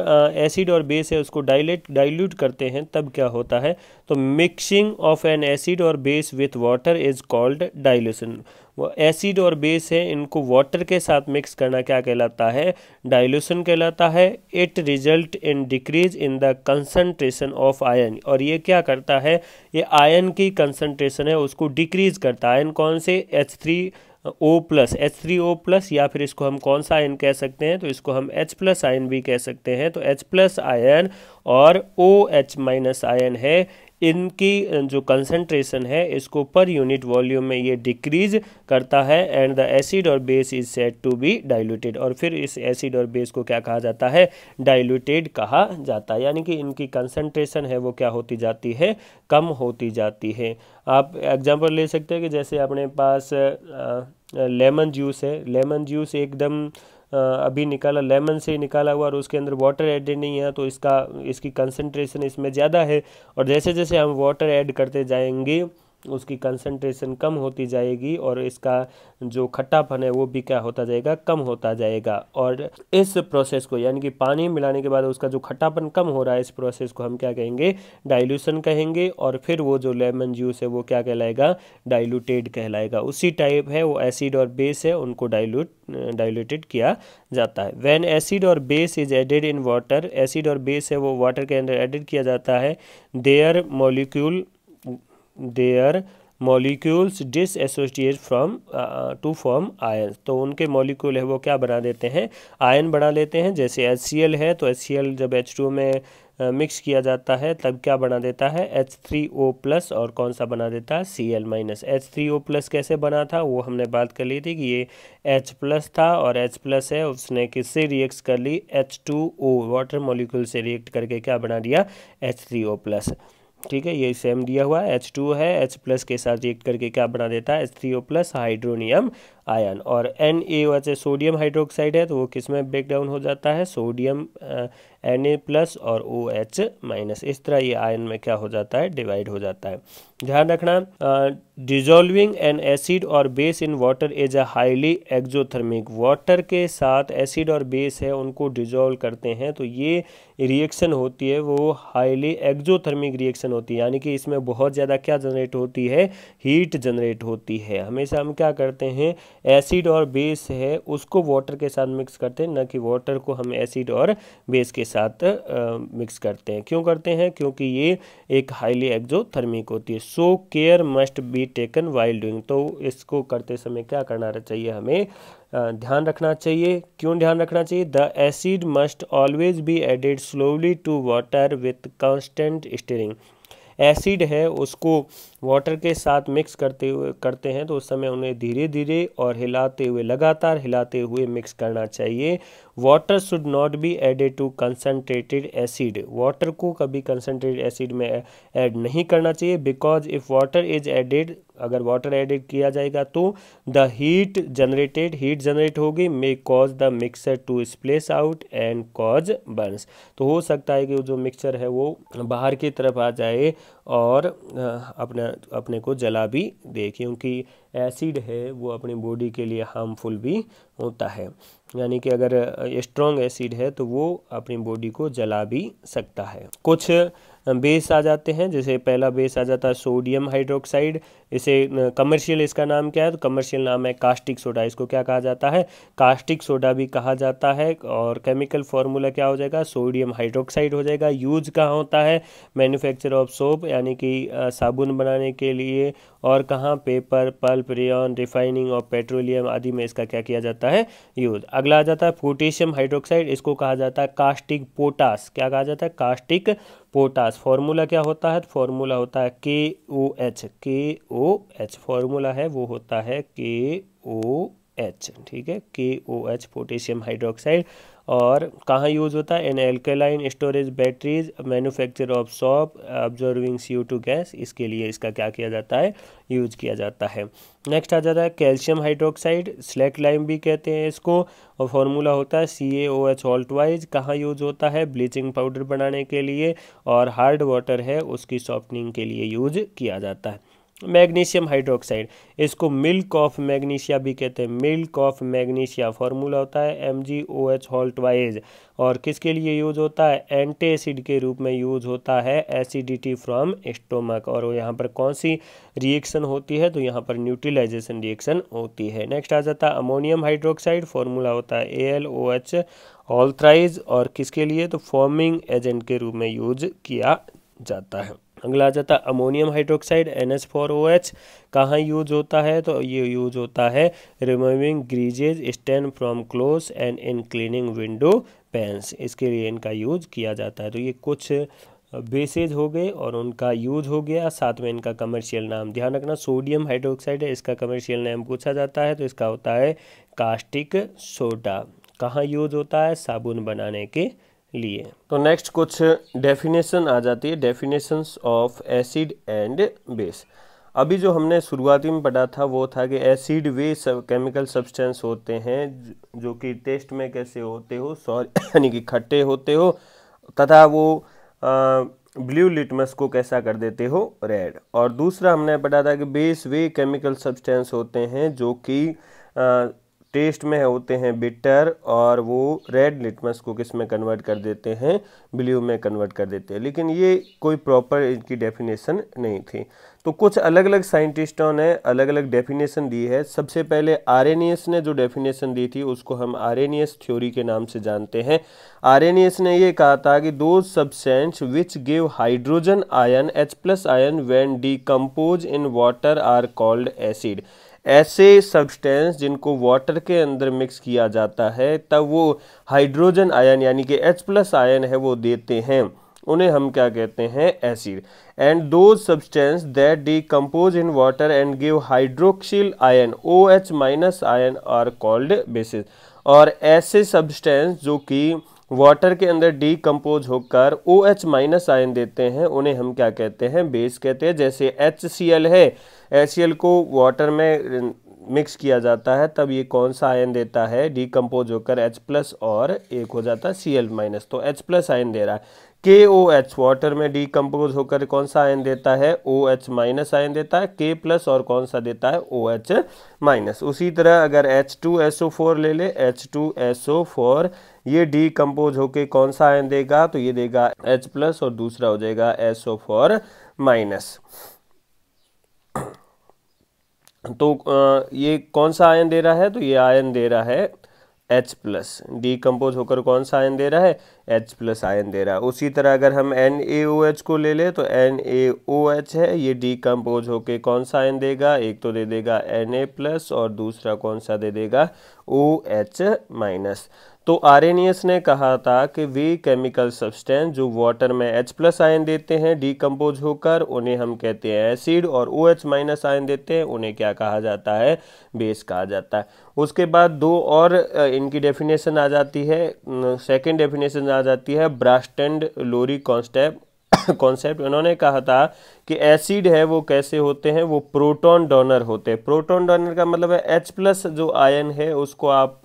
एसिड और बेस है उसको डाइलेट डाइल्यूट करते हैं तब क्या होता है तो मिक्सिंग ऑफ एन एसिड और base with water is called dilution वो एसिड और बेस है इनको वाटर के साथ मिक्स करना क्या कहलाता है डाइल्यूशन कहलाता है it result in decrease in the concentration of ion और ये क्या करता है ये आयन की कंसनट्रेशन है उसको डिक्रीज करता है आयन कौन से H three O plus H three O plus या फिर इसको हम कौन सा आयन कह सकते हैं तो इसको हम एच प्लस आयन भी कह सकते हैं तो एच प्लस आयन और ओ एच माइनस आयन है इनकी जो कंसनट्रेशन है इसको पर यूनिट वॉल्यूम में ये डिक्रीज करता है एंड द एसिड और base is said to be diluted और फिर इस एसिड और बेस को क्या कहा जाता है डाइल्यूटेड कहा जाता है यानी कि इनकी कंसनट्रेशन है वो क्या होती जाती है कम होती जाती है आप एग्जाम्पल ले सकते हैं कि जैसे अपने पास लेमन जूस है लेमन जूस एकदम अभी निकाला लेमन से निकाला हुआ और उसके अंदर वाटर एडेड नहीं है तो इसका इसकी कंसनट्रेशन इसमें ज़्यादा है और जैसे जैसे हम वाटर ऐड करते जाएंगे उसकी कंसंट्रेशन कम होती जाएगी और इसका जो खट्टापन है वो भी क्या होता जाएगा कम होता जाएगा और इस प्रोसेस को यानी कि पानी मिलाने के बाद उसका जो खट्टापन कम हो रहा है इस प्रोसेस को हम क्या कहेंगे डाइल्यूशन कहेंगे और फिर वो जो लेमन जूस है वो क्या कहलाएगा डाइल्यूटेड कहलाएगा उसी टाइप है वो एसिड और बेस है उनको डाइल्यूट डाइल्यूटेड किया जाता है वैन एसिड और base is added in water acid और बेस है वो वाटर के अंदर एडिड किया जाता है their molecule their molecules dissociate from to form ion तो उनके मॉलिक्यूल है वो क्या बना देते हैं आयन बना लेते हैं जैसे एच सी एल है तो एच सी एल जब एच टू में मिक्स uh, किया जाता है तब क्या बना देता है एच थ्री ओ प्लस और कौन सा बना देता है C L minus H three O plus कैसे बना था वो हमने बात कर ली थी कि ये एच प्लस था और एच प्लस है उसने किससे रिएक्ट कर ली H two O water molecule से रिएक्ट करके क्या बना दिया एच थ्री ओ प्लस ठीक है ये सेम दिया हुआ है एच टू है एच प्लस के साथ रिएक्ट करके क्या बना देता है H three O plus hydronium ion और एन ए वैसे सोडियम हाइड्रोक्साइड है तो वो किस में ब्रेक डाउन हो जाता है सोडियम एन ए प्लस और ओ एच माइनस इस तरह ये आयन में क्या हो जाता है डिवाइड हो जाता है ध्यान रखना डिजोल्विंग एन एसिड और base in water is a highly exothermic water के साथ एसिड और बेस है उनको डिजोल्व करते हैं तो ये रिएक्शन होती है वो हाईली एक्जोथर्मिक रिएक्शन होती है यानी कि इसमें बहुत ज़्यादा क्या जनरेट होती है हीट जनरेट होती है हमेशा हम क्या करते हैं एसिड और बेस है उसको वाटर के साथ मिक्स करते हैं न कि वाटर को हम एसिड और बेस के साथ मिक्स करते हैं क्यों करते हैं क्योंकि ये एक हाईली एक्जोथर्मिक होती है so care must be taken while doing तो इसको करते समय क्या करना चाहिए हमें ध्यान रखना चाहिए क्यों ध्यान रखना चाहिए the acid must always be added slowly to water with constant stirring acid है उसको वाटर के साथ मिक्स करते हुए करते हैं तो उस समय उन्हें धीरे धीरे और हिलाते हुए लगातार हिलाते हुए मिक्स करना चाहिए water should not be added to concentrated acid water को कभी कंसनट्रेटेड एसिड में ऐड नहीं करना चाहिए because if water is added अगर वाटर एडेड किया जाएगा तो the heat generated heat generate होगी may cause the mixture to splash out and cause burns तो हो सकता है कि जो मिक्सचर है वो बाहर की तरफ आ जाए और अपना अपने को जला भी दे क्योंकि एसिड है वो अपनी बॉडी के लिए हार्मफुल भी होता है यानी कि अगर स्ट्रॉन्ग एसिड है तो वो अपनी बॉडी को जला भी सकता है कुछ बेस आ जाते हैं जैसे पहला बेस आ जाता है सोडियम हाइड्रोक्साइड इसे कमर्शियल इसका नाम क्या है तो कमर्शियल नाम है कास्टिक सोडा इसको क्या कहा जाता है कास्टिक सोडा भी कहा जाता है और केमिकल फार्मूला क्या हो जाएगा सोडियम हाइड्रोक्साइड हो जाएगा यूज कहाँ होता है मैन्युफैक्चर ऑफ सोप यानी कि साबुन बनाने के लिए और कहाँ पेपर पल्प रेन रिफाइनिंग और पेट्रोलियम आदि में इसका क्या किया जाता है यूज अगला आ जाता है पोटेशियम हाइड्रोक्साइड इसको कहा जाता है कास्टिक पोटास क्या कहा जाता है कास्टिक पोटास फॉर्मूला क्या होता है फॉर्मूला तो होता है के ओ एच के ओ ओ एच फॉर्मूला है वो होता है के ओ एच ठीक है के ओ एच पोटेशियम हाइड्रोक्साइड और कहाँ यूज़ होता है in alkaline storage batteries manufacture of soap absorbing C two gas इसके लिए इसका क्या किया जाता है यूज किया जाता है नेक्स्ट आ जाता है कैल्शियम हाइड्रोक्साइड स्लैक लाइम भी कहते हैं इसको और फॉर्मूला होता है सी ए ओ एच ऑल्टवाइज कहाँ यूज होता है ब्लीचिंग पाउडर बनाने के लिए और हार्ड वाटर है उसकी सॉफ्टनिंग के लिए यूज किया जाता है मैग्नीशियम हाइड्रोक्साइड इसको मिल्क ऑफ मैग्नीशिया भी कहते हैं मिल्क ऑफ मैग्नीशिया फॉर्मूला होता है M G O H whole twice और किसके लिए यूज होता है एंटी एसिड के रूप में यूज होता है एसिडिटी फ्रॉम स्टोमक और यहाँ पर कौन सी रिएक्शन होती है तो यहाँ पर न्यूट्रिलाइजेशन रिएक्शन होती है नेक्स्ट आ जाता है अमोनियम हाइड्रोक्साइड फॉर्मूला होता है ए एल ओ एच ऑल्थ्राइज और किसके लिए तो फॉर्मिंग एजेंट के रूप में यूज किया जाता है अगला आ जाता है ammonium hydroxide N H four O H कहाँ यूज होता है तो ये यूज होता है removing greases stains from clothes and in cleaning window panes इसके लिए इनका यूज किया जाता है तो ये कुछ बेसेज हो गए और उनका यूज हो गया साथ में इनका कमर्शियल नाम ध्यान रखना सोडियम हाइड्रोक्साइड है इसका कमर्शियल नाम पूछा जाता है तो इसका होता है कास्टिक सोडा कहाँ यूज होता है साबुन बनाने के लिए तो नेक्स्ट कुछ डेफिनेशन आ जाती है definitions of acid and base अभी जो हमने शुरुआती में पढ़ा था वो था कि एसिड वे सब केमिकल सब्सटेंस होते हैं जो कि टेस्ट में कैसे होते हो सॉरी यानी कि खट्टे होते हो तथा वो आ, ब्लू लिटमस को कैसा कर देते हो रेड और दूसरा हमने पढ़ा था कि बेस वे केमिकल सब्सटेंस होते हैं जो कि टेस्ट में होते हैं बिटर और वो रेड लिटमस को किस में कन्वर्ट कर देते हैं ब्लू में कन्वर्ट कर देते हैं लेकिन ये कोई प्रॉपर इनकी डेफिनेशन नहीं थी तो कुछ अलग अलग साइंटिस्टों ने अलग अलग डेफिनेशन दी है सबसे पहले आर ने जो डेफिनेशन दी थी उसको हम आर थ्योरी के नाम से जानते हैं आर ने ये कहा था कि those substance which give hydrogen ion H plus ion when decompose in water are called acid ऐसे सब्सटेंस जिनको वाटर के अंदर मिक्स किया जाता है तब वो हाइड्रोजन आयन यानी कि एच प्लस आयन है वो देते हैं उन्हें हम क्या कहते हैं acid and those substance that decompose in water and give hydroxyl ion O H minus ion are called bases और ऐसे सब्सटेंस जो कि वाटर के अंदर डीकम्पोज होकर ओ एच माइनस आयन देते हैं उन्हें हम क्या कहते हैं बेस कहते हैं जैसे एच सी एल है एच e को वाटर में मिक्स किया जाता है तब ये कौन सा आयन देता है कम्पोज होकर H प्लस और एक हो जाता है सी एल माइनस तो H प्लस आयन दे रहा है के ओ एच वाटर में डीकम्पोज होकर कौन सा आयन देता है ओ एच माइनस आयन देता है के प्लस और कौन सा देता है ओ एच माइनस उसी तरह अगर H two S O four ले ले H two S O four ये कम्पोज होकर कौन सा आयन देगा तो ये देगा एच प्लस और दूसरा हो जाएगा एस ओ फोर माइनस तो ये कौन सा आयन दे रहा है तो ये आयन दे रहा है H प्लस डिकम्पोज होकर कौन सा आयन दे रहा है H प्लस आयन दे रहा है उसी तरह अगर हम NaOH को ले लें तो NaOH है ये डिकम्पोज होकर कौन सा आयन देगा एक तो दे देगा Na प्लस और दूसरा कौन सा दे देगा OH माइनस तो आर ने कहा था कि वे केमिकल सब्सटेंस जो वाटर में H प्लस आयन देते हैं डीकम्पोज होकर उन्हें हम कहते हैं एसिड और ओ एच माइनस आयन देते हैं उन्हें क्या कहा जाता है बेस कहा जाता है उसके बाद दो और इनकी डेफिनेशन आ जाती है सेकेंड डेफिनेशन आ जाती है ब्रास्टेंड लोरी कॉन्स्टेप कॉन्सेप्ट उन्होंने कहा था कि एसिड है वो कैसे होते हैं वो प्रोटॉन डोनर होते हैं प्रोटॉन डोनर का मतलब है एच प्लस जो आयन है उसको आप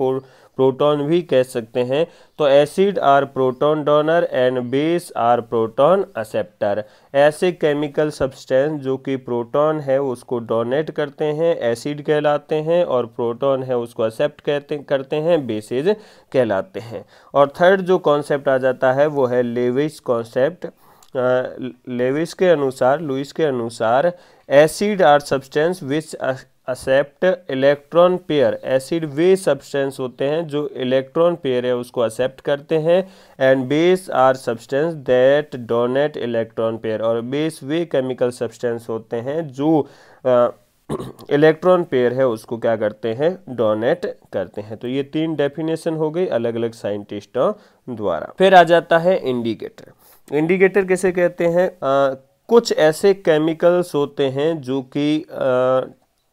प्रोटॉन भी कह सकते हैं तो acid are proton donor and base are proton acceptor ऐसे केमिकल सब्सटेंस जो कि प्रोटॉन है उसको डोनेट करते हैं एसिड कहलाते हैं और प्रोटॉन है उसको एक्सेप्ट कहते करते हैं बेसिस कहलाते हैं और थर्ड जो कॉन्सेप्ट आ जाता है वो है लेविस कॉन्सेप्ट लेविस के अनुसार लुइस के अनुसार acid are substance which accept electron pair acid वे सब्सटेंस होते हैं जो इलेक्ट्रॉन पेयर है उसको एक्सेप्ट करते हैं and base are substance that donate electron pair और बेस वे केमिकल सब्सटेंस होते हैं जो आ, इलेक्ट्रॉन पेयर है उसको क्या करते हैं डोनेट करते हैं तो ये तीन डेफिनेशन हो गई अलग अलग साइंटिस्टों द्वारा फिर आ जाता है इंडिकेटर इंडिकेटर कैसे कहते हैं आ, कुछ ऐसे केमिकल्स होते हैं जो कि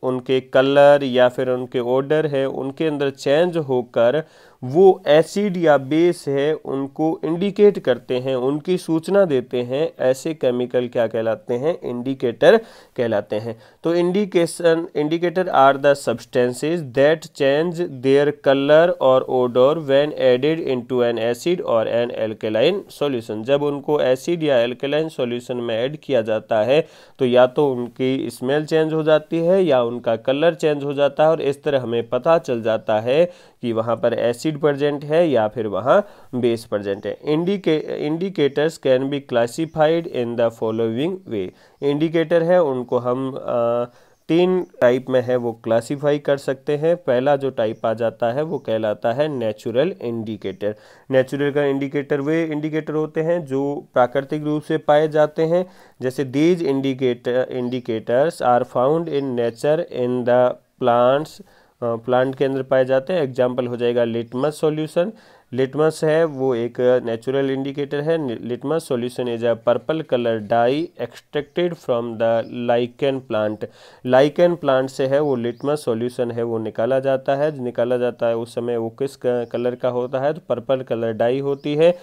उनके कलर या फिर उनके ऑर्डर है उनके अंदर चेंज होकर वो एसिड या बेस है उनको इंडिकेट करते हैं उनकी सूचना देते हैं ऐसे केमिकल क्या कहलाते हैं इंडिकेटर कहलाते हैं तो indication indicator are the substances that change their colour और odour when added into an acid और एन एल्केलाइन सॉल्यूशन जब उनको एसिड या एल्केलाइन सॉल्यूशन में ऐड किया जाता है तो या तो उनकी स्मेल चेंज हो जाती है या उनका कलर चेंज हो जाता है और इस तरह हमें पता चल जाता है कि वहाँ पर एसिड प्रजेंट है या फिर वहाँ बेस प्रजेंट है इंडिके indicators can be classified in the following way indicator है उनको हम आ, तीन टाइप में है वो क्लासिफाई कर सकते हैं पहला जो टाइप आ जाता है वो कहलाता है नेचुरल इंडिकेटर नेचुरल का इंडिकेटर वे इंडिकेटर होते हैं जो प्राकृतिक रूप से पाए जाते हैं जैसे these indicator indicators are found in nature in the plants plant के अंदर पाए जाते हैं एग्जाम्पल हो जाएगा लिटमस सॉल्यूशन लिटमस है वो एक नेचुरल इंडिकेटर है litmus solution is a purple colour dye extracted from the lichen plant lichen plant से है वो लिटमस सॉल्यूशन है वो निकाला जाता है निकाला जाता है उस समय वो किस कलर का होता है तो पर्पल कलर डाई होती है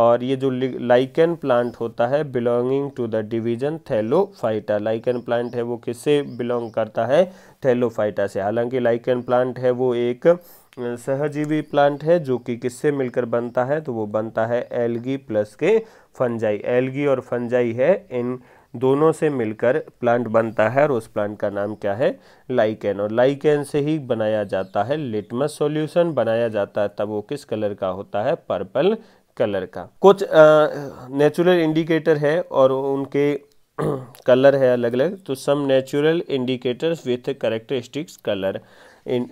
और ये जो लाइकन प्लांट होता है belonging to the division thallophyta lichen plant है वो किससे बिलोंग करता है थैलोफाइटा से हालांकि लाइकन प्लांट है वो एक सहजीवी प्लांट है जो कि किससे मिलकर बनता है तो वो बनता है एल्गी प्लस के फंजाई एल्गी और फंजाई है इन दोनों से मिलकर प्लांट बनता है और उस प्लांट का नाम क्या है लाइकेन और लाइकेन से ही बनाया जाता है लिटमस सॉल्यूशन बनाया जाता है तब वो किस कलर का होता है पर्पल कलर का कुछ नेचुरल इंडिकेटर है और उनके कलर है अलग अलग तो some natural indicators with characteristics colour in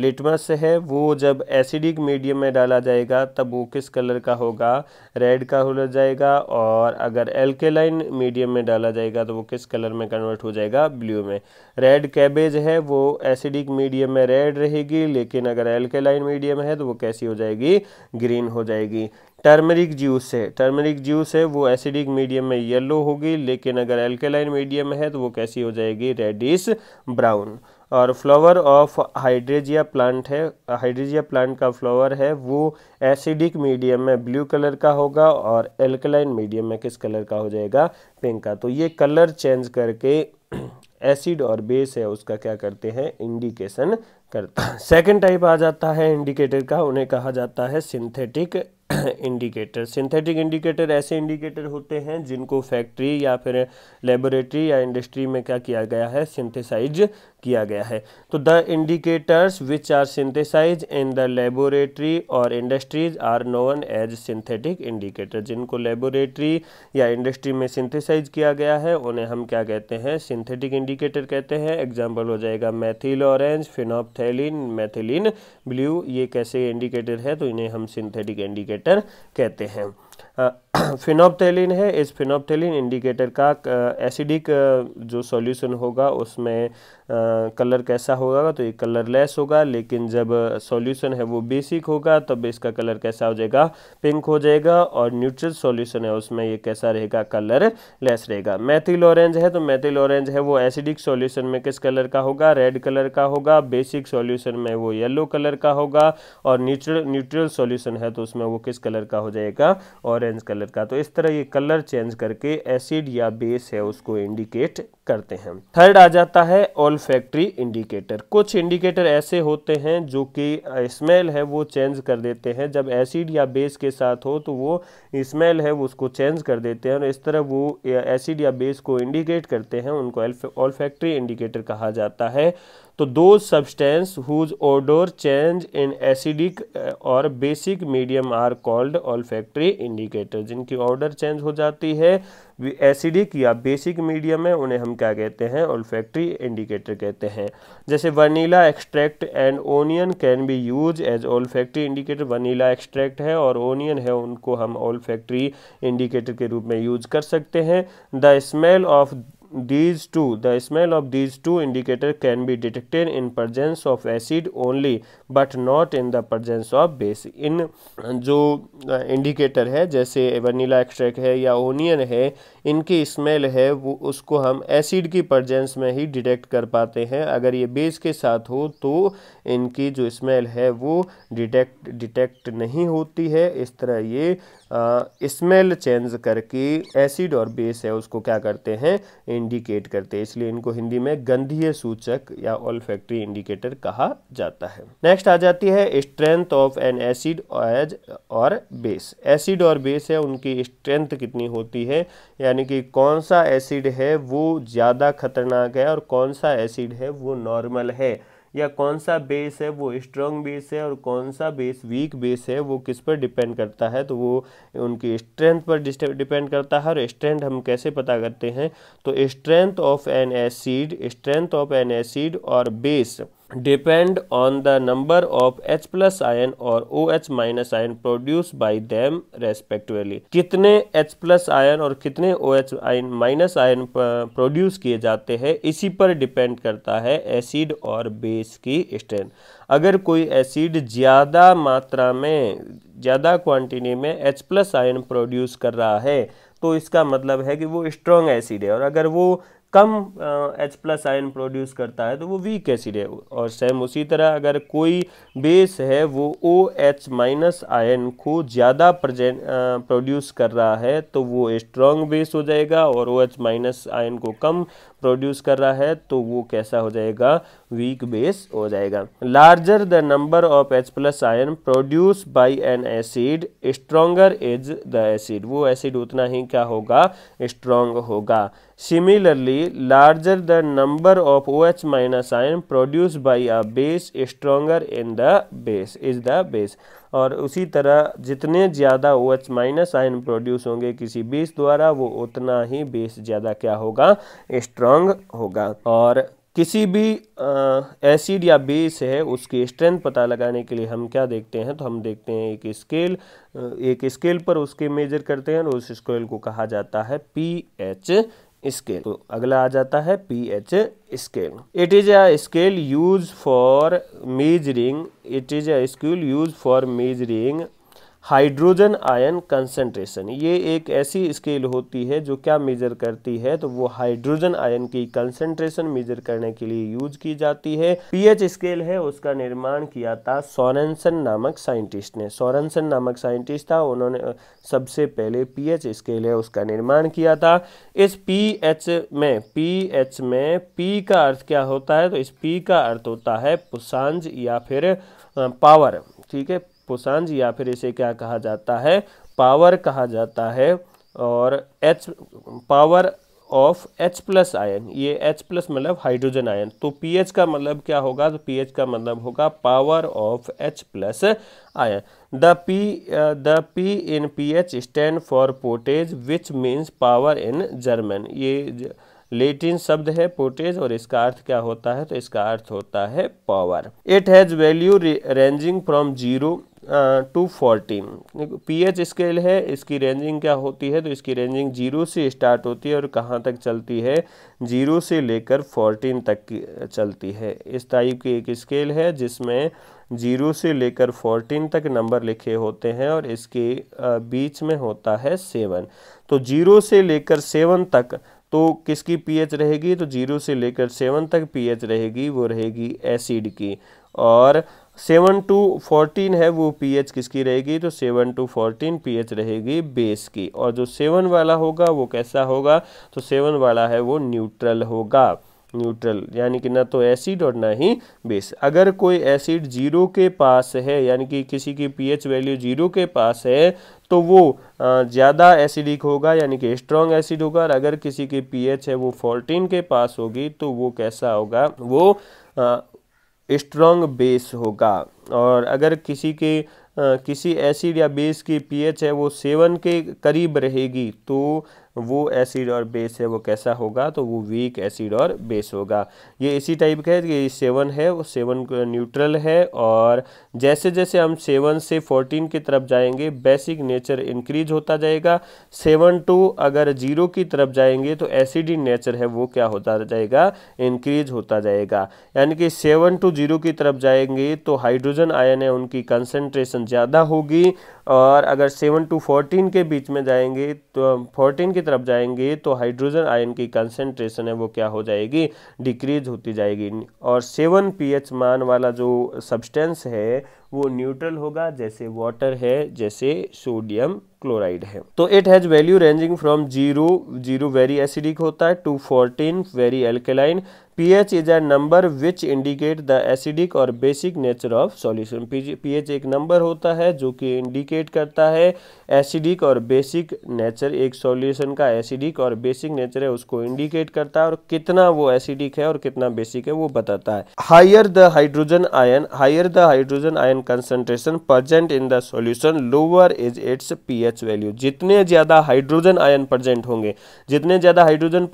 litmus है वो जब एसिडिक मीडियम में डाला जाएगा तब वो किस कलर का होगा रेड का हो जाएगा और अगर एल्केलाइन मीडियम में डाला जाएगा तो वो किस कलर में कन्वर्ट हो जाएगा ब्लू में रेड कैबेज है वो एसिडिक मीडियम में रेड रहेगी लेकिन अगर एल्केलाइन मीडियम है तो वो कैसी हो जाएगी ग्रीन हो जाएगी टर्मरिक जूस है टर्मरिक जूस है वो एसिडिक मीडियम में येलो होगी लेकिन अगर एल्केलाइन मीडियम है तो वो कैसी हो जाएगी रेडिस ब्राउन और फ्लावर ऑफ हाइड्रेजिया प्लांट है हाइड्रेजिया प्लांट का फ्लावर है वो एसिडिक मीडियम में ब्लू कलर का होगा और एल्कलाइन मीडियम में किस कलर का हो जाएगा पिंक का तो ये कलर चेंज करके एसिड और बेस है उसका क्या करते हैं इंडिकेशन करता सेकेंड टाइप आ जाता है इंडिकेटर का उन्हें कहा जाता है सिंथेटिक इंडिकेटर सिंथेटिक इंडिकेटर ऐसे इंडिकेटर होते हैं जिनको फैक्ट्री या फिर लेबोरेटरी या इंडस्ट्री में क्या किया गया है सिंथेसाइज किया गया है तो the indicators which are synthesize in the laboratory और industries are known as synthetic indicator जिनको लेबोरेटरी या इंडस्ट्री में सिंथेसाइज किया गया है उन्हें हम क्या कहते हैं सिंथेटिक इंडिकेटर कहते हैं एग्जाम्पल हो जाएगा methyl orange phenolphthalein methylene blue ये कैसे इंडिकेटर है तो इन्हें हम सिंथेटिक इंडिकेटर कहते हैं फिनोप्टेलिन है इस फिनोप्टेलिन इंडिकेटर का एसिडिक जो सॉल्यूशन होगा उसमें कलर कैसा होगा तो ये कलरलेस होगा लेकिन जब सॉल्यूशन है वो बेसिक होगा तब इसका कलर कैसा हो जाएगा पिंक हो जाएगा और न्यूट्रल सॉल्यूशन है उसमें ये कैसा रहेगा कलर लेस रहेगा मैथिल ऑरेंज है तो मैथिल ऑरेंज है वो एसिडिक सॉल्यूशन में किस कलर का होगा रेड कलर का होगा बेसिक सॉल्यूशन में वो येलो कलर का होगा और न्यूट्रल न्यूट्रल सॉल्यूशन है तो उसमें वो किस कलर का हो जाएगा ऑरेंज कलर का तो इस तरह ये कलर चेंज करके एसिड या बेस है उसको इंडिकेट करते हैं थर्ड आ जाता है ऑल फैक्ट्री इंडिकेटर कुछ इंडिकेटर ऐसे होते हैं जो कि स्मेल है वो चेंज कर देते हैं जब एसिड या बेस के साथ हो तो वो स्मेल है वो उसको चेंज कर देते हैं और इस तरह वो एसिड या बेस को इंडिकेट करते हैं उनको ऑल फैक्ट्री इंडिकेटर कहा जाता है तो those substance whose odour change in acidic और basic medium are called olfactory indicator जिनकी ऑर्डर चेंज हो जाती है एसिडिक या बेसिक मीडियम है उन्हें हम क्या कहते हैं ऑल्फैक्ट्री इंडिकेटर कहते हैं जैसे vanilla extract and onion can be use as olfactory indicator vanilla extract है और ओनियन है उनको हम ऑल्फैक्ट्री इंडिकेटर के रूप में यूज कर सकते हैं the smell of these two the smell of these two indicator can be detected in presence of acid only but not in the presence of base in जो indicator है जैसे vanilla extract है या onion है इनकी smell है वो उसको हम एसिड की प्रजेंस में ही डिटेक्ट कर पाते हैं अगर ये बेस के साथ हो तो इनकी जो स्मेल है वो डिटेक्ट डिटेक्ट नहीं होती है इस तरह ये स्मेल चेंज करके एसिड और बेस है उसको क्या करते हैं इंडिकेट करते हैं इसलिए इनको हिंदी में गंधीय सूचक या ऑल फैक्ट्री इंडिकेटर कहा जाता है नेक्स्ट आ जाती है strength of an acid as और बेस एसिड और बेस है उनकी स्ट्रेंथ कितनी होती है यानी यानी कि कौन सा एसिड है वो ज़्यादा खतरनाक है और कौन सा एसिड है वो नॉर्मल है या कौन सा बेस है वो स्ट्रॉन्ग बेस है और कौन सा बेस वीक बेस है वो किस पर डिपेंड करता है तो वो उनकी स्ट्रेंथ पर डिपेंड करता है और स्ट्रेंथ हम कैसे पता करते हैं तो strength of an acid strength of an acid और base depend on the number of H plus ion और O H minus ion produce by them respectively कितने एच प्लस आयन और कितने O H ion minus ion produce किए जाते हैं इसी पर डिपेंड करता है एसिड और बेस की स्ट्रेंथ अगर कोई एसिड ज़्यादा मात्रा में ज़्यादा क्वांटिटी में एच प्लस आयन प्रोड्यूस कर रहा है तो इसका मतलब है कि वो स्ट्रॉन्ग एसिड है और अगर वो कम एच प्लस आयन प्रोड्यूस करता है तो वो वीक एसिड है और सेम उसी तरह अगर कोई बेस है वो ओ एच माइनस आयन को ज़्यादा प्रजेंट प्रोड्यूस कर रहा है तो वो स्ट्रॉन्ग बेस हो जाएगा और ओ एच माइनस आयन को कम प्रोड्यूस कर रहा है तो वो कैसा हो जाएगा वीक बेस हो जाएगा larger the number of H plus ion produce by an acid stronger is the acid वो एसिड उतना ही क्या होगा स्ट्रोंग होगा Similarly, larger the number of OH minus ion produced by a base stronger in the base is the base और उसी तरह जितने ज़्यादा O H minus ion produce होंगे किसी बेस द्वारा वो उतना ही बेस ज़्यादा क्या होगा स्ट्रांग होगा और किसी भी एसिड या बेस है उसकी स्ट्रेंथ पता लगाने के लिए हम क्या देखते हैं तो हम देखते हैं एक स्केल एक स्केल पर उसके मेजर करते हैं और उस स्केल को कहा जाता है पी एच स्केल तो अगला आ जाता है P H scale it is a scale use for measuring it is a scale use for measuring hydrogen ion concentration ये एक ऐसी स्केल होती है जो क्या मेज़र करती है तो वो हाइड्रोजन आयन की कंसेंट्रेशन मेज़र करने के लिए यूज की जाती है पीएच स्केल है उसका निर्माण किया था सोरेंसन नामक साइंटिस्ट ने सोरेंसन नामक साइंटिस्ट था उन्होंने सबसे पहले पीएच स्केल है उसका निर्माण किया था इस पी में पी में पी का अर्थ क्या होता है तो इस पी का अर्थ होता है पुसांज या फिर पावर ठीक है पुसांज या फिर इसे क्या कहा जाता है पावर कहा जाता है और H power of H plus ion ये एच प्लस मतलब हाइड्रोजन आयन तो पीएच का मतलब क्या होगा तो पीएच का मतलब होगा power of H plus ion the P the P in pH stand for potenz which means power in German ये लेटिन शब्द है पोटेज और इसका अर्थ क्या होता है तो इसका अर्थ होता है power it has value ranging from zero to fourteen pH scale है इसकी रेंजिंग क्या होती है तो इसकी रेंजिंग जीरो से स्टार्ट होती है और कहाँ तक चलती है जीरो से लेकर फोर्टीन तक चलती है इस टाइप की एक स्केल है जिसमें जीरो से लेकर फोर्टीन तक नंबर लिखे होते हैं और इसके uh, बीच में होता है सेवन तो जीरो से लेकर सेवन तक तो किसकी पीएच रहेगी तो जीरो से लेकर सेवन तक पीएच रहेगी वो रहेगी एसिड की और सेवन टू फोर्टीन है वो पीएच किसकी रहेगी तो सेवन टू फोर्टीन पीएच रहेगी बेस की और जो सेवन वाला होगा वो कैसा होगा तो सेवन वाला है वो न्यूट्रल होगा न्यूट्रल यानी कि ना तो एसिड और ना ही बेस अगर कोई एसिड जीरो के पास है यानी कि किसी की पीएच वैल्यू जीरो के पास है तो वो ज़्यादा एसिडिक होगा यानी कि स्ट्रॉन्ग एसिड होगा और अगर किसी की पीएच है वो फोर्टीन के पास होगी तो वो कैसा होगा वो स्ट्रॉन्ग बेस होगा और अगर किसी के किसी एसिड या बेस की पीएच है वो सेवन के करीब रहेगी तो वो एसिड और बेस है वो कैसा होगा तो वो वीक एसिड और बेस होगा ये इसी टाइप का है ये सेवन है वो सेवन न्यूट्रल है और जैसे जैसे हम सेवन से फोर्टीन की तरफ जाएंगे बेसिक नेचर इंक्रीज होता जाएगा सेवन टू अगर जीरो की तरफ जाएंगे तो एसिड इन नेचर है वो क्या होता जाएगा इंक्रीज होता जाएगा यानी कि सेवन टू जीरो की तरफ जाएंगे तो हाइड्रोजन आयन है उनकी कंसनट्रेशन ज़्यादा होगी और अगर सेवन टू फोर्टीन के बीच में जाएंगे तो फोर्टीन की तरफ जाएंगे तो हाइड्रोजन आयन की कंसेंट्रेशन है वो क्या हो जाएगी डिक्रीज होती जाएगी और सेवन पीएच मान वाला जो सब्सटेंस है वो न्यूट्रल होगा जैसे वाटर है जैसे सोडियम क्लोराइड है तो it has value ranging from zero zero very acidic होता है to fourteen very alkaline pH is a number which indicate the acidic और basic nature of solution pH एक नंबर होता है जो कि इंडिकेट करता है एसिडिक और बेसिक नेचर एक सॉल्यूशन का एसिडिक और बेसिक नेचर है उसको इंडिकेट करता है और कितना वो एसिडिक है और कितना बेसिक है वो बताता है higher the hydrogen ion higher the hydrogen ion alkaline concentration present in the solution lower is its pH value जितने ज़्यादा हाइड्रोजन आयन प्रजेंट होंगे जितने ज़्यादा हाइड्रोजन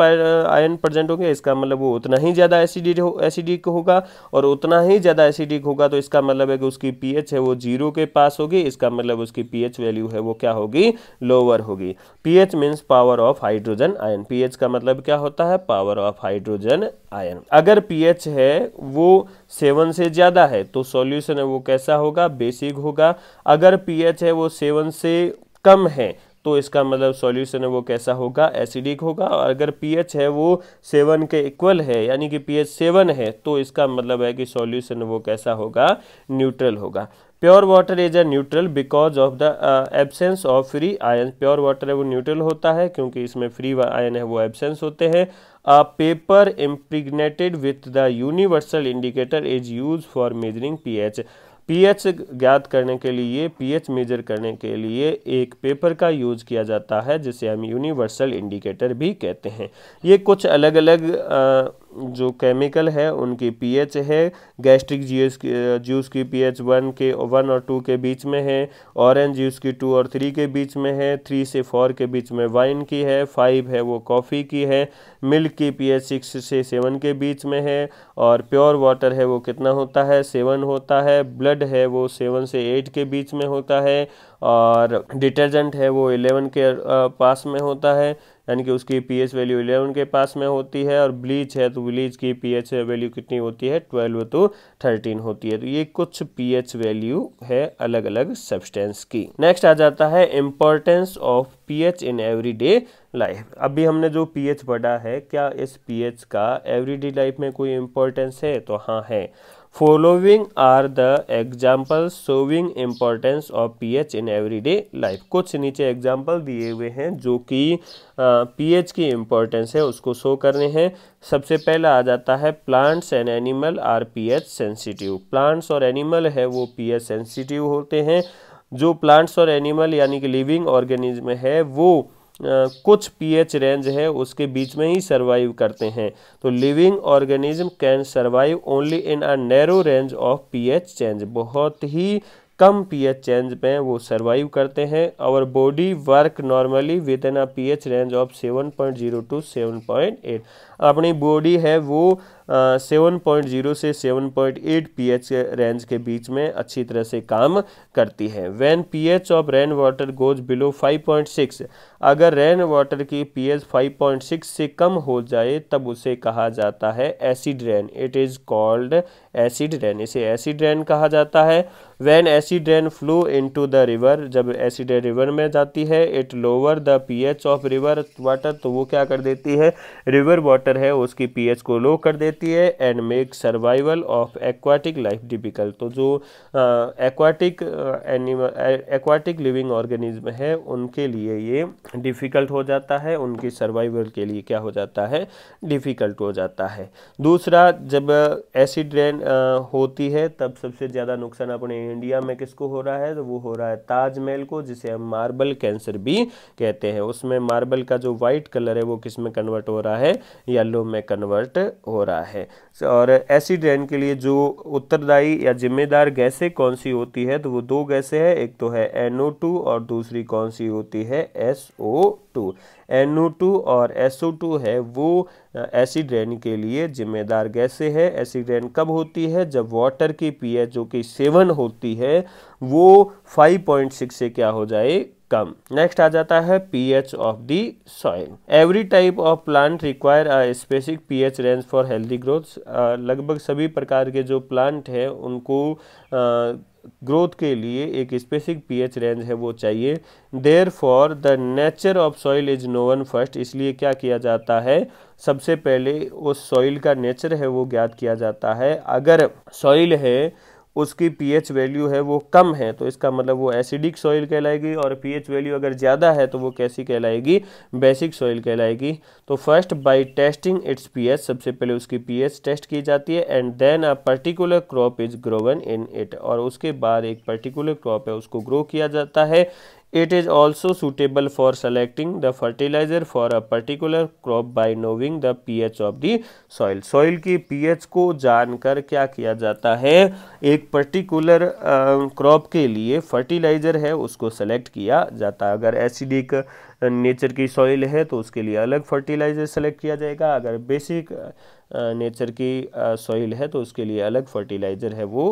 आयन प्रजेंट होंगे इसका मतलब वो उतना ही ज़्यादा एसिडिक हो एसिडिक होगा और उतना ही ज़्यादा एसिडिक होगा तो इसका मतलब है कि उसकी पी है वो जीरो के पास होगी इसका मतलब उसकी पी वैल्यू है वो क्या होगी लोअर होगी P H means power of hydrogen ion P का मतलब क्या होता है पावर ऑफ हाइड्रोजन आयन अगर पी है वो सेवन से ज़्यादा है तो सॉल्यूशन है वो कैसा होगा बेसिक होगा अगर पीएच है वो सेवन से कम है तो इसका मतलब सॉल्यूशन है वो कैसा होगा एसिडिक होगा और अगर पीएच है वो सेवन के इक्वल है यानी कि पीएच सेवन है तो इसका मतलब है कि सॉल्यूशन वो कैसा होगा न्यूट्रल होगा pure water is a neutral because of the absence of free ion pure water है वो न्यूट्रल होता है क्योंकि इसमें फ्री आयन है वो एब्सेंस होते हैं A paper impregnated with the universal indicator is used for measuring pH. PH ज्ञात करने के लिए पीएच मेजर करने के लिए एक पेपर का यूज किया जाता है जिसे हम यूनिवर्सल इंडिकेटर भी कहते हैं ये कुछ अलग अलग आ, जो केमिकल है उनकी पीएच है गैस्ट्रिक जूस जूस की पीएच वन के वन और टू के बीच में है ऑरेंज जूस की टू और थ्री के बीच में है थ्री से फोर के बीच में वाइन की है फाइव है वो कॉफ़ी की है मिल्क की पीएच सिक्स से सेवन के बीच में है और प्योर वाटर है वो कितना होता है सेवन होता है ब्लड है वो सेवन से एट के बीच में होता है और डिटर्जेंट है वो एलेवन के पास में होता है यानी कि उसकी पीएच वैल्यू इलेवन के पास में होती है और ब्लीच है तो ब्लीच की पीएच वैल्यू कितनी होती है ट्वेल्व तो थर्टीन होती है तो ये कुछ पीएच वैल्यू है अलग अलग सब्सटेंस की नेक्स्ट आ जाता है importance of pH in everyday life अभी हमने जो पीएच पढ़ा है क्या इस पीएच का एवरीडे लाइफ में कोई इम्पोर्टेंस है तो हाँ है following are the example showing importance of P H in everyday life कुछ नीचे एग्जाम्पल दिए हुए हैं जो कि पी एच की इम्पोर्टेंस है उसको शो करने हैं सबसे पहला आ जाता है plants and animal are P H sensitive plants और एनिमल है वो पी एच सेंसिटिव होते हैं जो प्लांट्स और एनिमल यानी कि लिविंग ऑर्गेनिज्म है वो कुछ पीएच रेंज है उसके बीच में ही सरवाइव करते हैं तो living organism can survive only in a narrow range of pH change बहुत ही कम पीएच चेंज में वो सरवाइव करते हैं और body work normally within a pH range of 7.0 to 7.8 अपनी बॉडी है वो सेवन पॉइंट जीरो से seven point eight P H range के बीच में अच्छी तरह से काम करती है when P H of rain water goes below five point six अगर रेन वाटर की P H five point six से कम हो जाए तब उसे कहा जाता है acid rain it is called acid rain इसे एसिड रेन कहा जाता है when acid rain flow into the river जब एसिड रिवर में जाती है it lower the P H of river water तो वो क्या कर देती है रिवर वाटर वाटर है उसकी पीएच को लो कर देती है and make survival of aquatic life difficult तो जो aquatic animal aquatic living organism है उनके लिए ये डिफ़िकल्ट हो जाता है उनकी सर्वाइवल के लिए क्या हो जाता है डिफ़िकल्ट हो जाता है दूसरा जब एसिड रेन होती है तब सबसे ज़्यादा नुकसान अपने इंडिया में किसको हो रहा है तो वो हो रहा है ताजमहल को जिसे हम मार्बल कैंसर भी कहते हैं उसमें मार्बल का जो वाइट कलर है वो किस में कन्वर्ट हो रहा है येलो में कन्वर्ट हो रहा है और एसिड रेन के लिए जो उत्तरदायी या जिम्मेदार गैसें कौन सी होती है तो वो दो गैसें हैं एक तो है NO2 और दूसरी कौन सी होती है SO2 NO2 और SO2 है वो एसिड रेन के लिए जिम्मेदार गैसें हैं एसिड रेन कब होती है जब वाटर की पी जो कि सेवन होती है वो 5.6 से क्या हो जाए कम नेक्स्ट आ जाता है pH of the soil every type of plant require a specific pH range for healthy growth लगभग सभी प्रकार के जो प्लांट है उनको ग्रोथ के लिए एक स्पेसिफिक पीएच रेंज है वो चाहिए therefore the nature of soil is known first इसलिए क्या किया जाता है सबसे पहले उस सॉइल का नेचर है वो ज्ञात किया जाता है अगर सॉइल है उसकी पीएच वैल्यू है वो कम है तो इसका मतलब वो एसिडिक सॉइल कहलाएगी और पीएच वैल्यू अगर ज़्यादा है तो वो कैसी कहलाएगी बेसिक सॉइल कहलाएगी तो first by testing its pH सबसे पहले उसकी पीएच टेस्ट की जाती है and then a particular crop is grown in it और उसके बाद एक पर्टिकुलर क्रॉप है उसको ग्रो किया जाता है It is also suitable for selecting the fertilizer for a particular crop by knowing the pH of the soil. Soil की pH को जानकर क्या किया जाता है एक पर्टिकुलर क्रॉप के लिए फर्टिलाइज़र है उसको सेलेक्ट किया जाता है अगर एसिडिक नेचर की सॉइल है तो उसके लिए अलग फर्टिलाइज़र सेलेक्ट किया जाएगा अगर बेसिक नेचर की सॉइल है तो उसके लिए अलग फर्टिलाइज़र है वो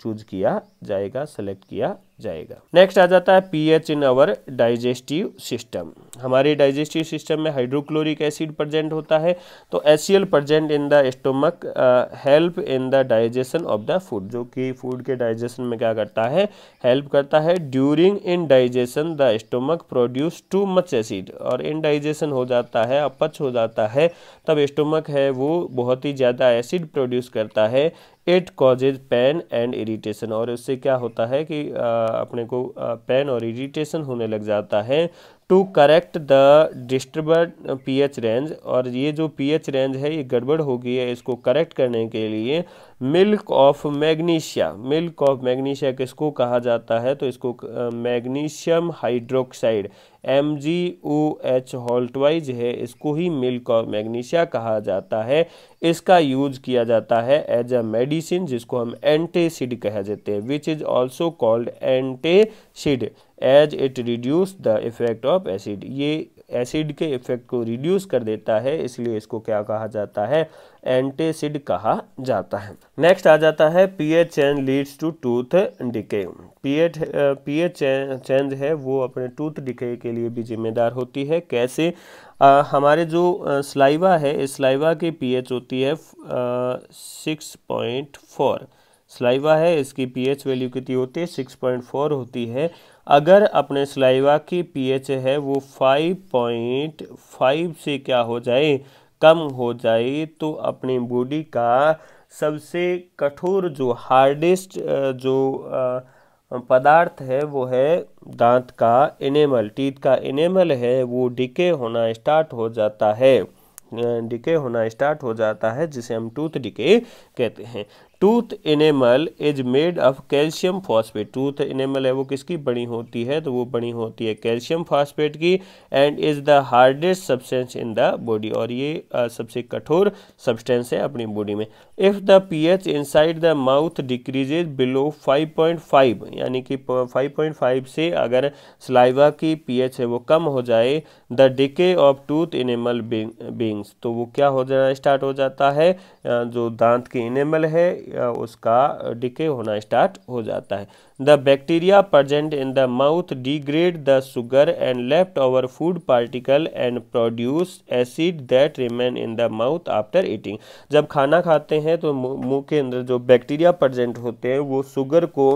चूज किया जाएगा सेलेक्ट किया जाएगा नेक्स्ट आ जाता है pH in our digestive system हमारे डाइजेस्टिव सिस्टम में हाइड्रोक्लोरिक एसिड प्रजेंट होता है तो HCl present in the stomach help in the digestion of the food जो कि फूड के डाइजेशन में क्या करता है हेल्प करता है during indigestion the stomach produce too much acid और इन डाइजेशन हो जाता है अपच हो जाता है तब स्टोमक है वो बहुत ही ज़्यादा एसिड प्रोड्यूस करता है it causes pain and irritation और इससे क्या होता है कि आ, अपने को पेन और इरिटेशन होने लग जाता है to correct the disturbed pH range और ये जो पीएच रेंज है ये गड़बड़ हो गई है इसको करेक्ट करने के लिए milk of magnesia milk of magnesia किसको कहा जाता है तो इसको magnesium hydroxide M G O H होल्टवाइज है इसको ही मिल्क और मैग्नीशिया कहा जाता है इसका यूज किया जाता है एज अ मेडिसिन जिसको हम एंटेसिड कह देते हैं which is also called antacid as it reduce the effect of acid ये एसिड के इफेक्ट को रिड्यूस कर देता है इसलिए इसको क्या कहा जाता है एंटेसिड कहा जाता है नेक्स्ट आ जाता है H N leads to tooth decay pH pH change है वो अपने टूथ डिके के लिए भी जिम्मेदार होती है कैसे आ, हमारे जो स्लाइवा है इस स्लाइवा की पीएच होती है सिक्स पॉइंट फोर स्लाइवा है इसकी पीएच वैल्यू कितनी होती है सिक्स पॉइंट फोर होती है अगर अपने स्लाइवा की पीएच है वो फाइव पॉइंट फाइव से क्या हो जाए कम हो जाए तो अपनी बॉडी का सबसे कठोर जो हार्डेस्ट जो आ, पदार्थ है वो है दांत का एनेमल टीथ का एनेमल है वो डिके होना स्टार्ट हो जाता है डिके होना स्टार्ट हो जाता है जिसे हम टूथ डिके कहते हैं tooth enamel is made of calcium phosphate tooth enamel है वो किसकी बनी होती है तो वो बनी होती है कैल्शियम फॉस्फेट की and is the hardest substance in the body और ये आ, सबसे कठोर सब्सटेंस है अपनी बॉडी में if the pH inside the mouth decreases below 5.5 यानी कि 5.5 से अगर स्लाइवा की पीएच है वो कम हो जाए the decay of tooth enamel begins तो वो क्या हो जाना स्टार्ट हो जाता है जो दांत के इनेमल है उसका डिके होना स्टार्ट हो जाता है the bacteria present in the mouth degrade the sugar and left over food particle and produce acid that remain in the mouth after eating जब खाना खाते हैं तो मुंह के अंदर जो बैक्टीरिया प्रजेंट होते हैं वो शुगर को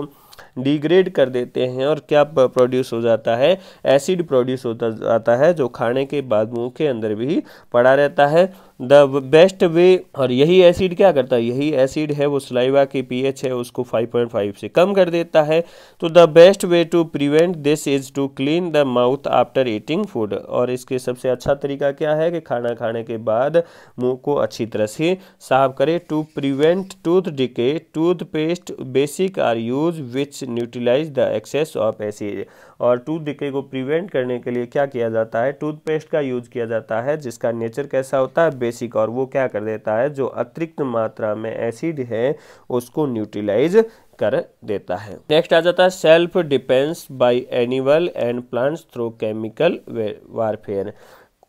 डिग्रेड कर देते हैं और क्या प्रोड्यूस हो जाता है एसिड प्रोड्यूस होता जाता है जो खाने के बाद मुंह के अंदर भी पड़ा रहता है द बेस्ट वे और यही एसिड क्या करता है यही एसिड है वो सलाइवा की पीएच है उसको 5.5 से कम कर देता है तो the best way to prevent this is to clean the mouth after eating food और इसके सबसे अच्छा तरीका क्या है कि खाना खाने के बाद मुंह को अच्छी तरह से साफ करें to prevent tooth decay toothpaste basic are use which neutralise the excess of acid और टूथ डिके को प्रिवेंट करने के लिए क्या किया जाता है टूथपेस्ट का यूज किया जाता है जिसका नेचर कैसा होता है बेसिक और वो क्या कर देता है जो अतिरिक्त मात्रा में एसिड है उसको न्यूट्रिलाइज कर देता है नेक्स्ट आ जाता है self defence by animal and plants through chemical warfare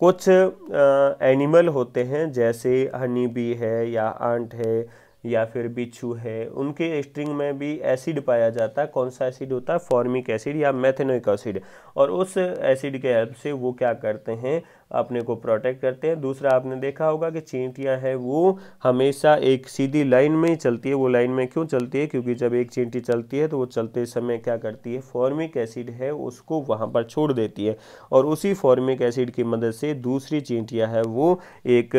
कुछ एनिमल होते हैं जैसे हनी बी है या आंट है या फिर बिच्छू है उनके स्ट्रिंग में भी एसिड पाया जाता है कौन सा एसिड होता है फॉर्मिक एसिड या मैथेनोइक एसिड और उस एसिड के हेल्प से वो क्या करते हैं अपने को प्रोटेक्ट करते हैं दूसरा आपने देखा होगा कि चींटियाँ हैं वो हमेशा एक सीधी लाइन में ही चलती है वो लाइन में क्यों चलती है क्योंकि जब एक चींटी चलती है तो वो चलते समय क्या करती है फॉर्मिक एसिड है उसको वहाँ पर छोड़ देती है और उसी फॉर्मिक एसिड की मदद से दूसरी चींटियाँ है वो एक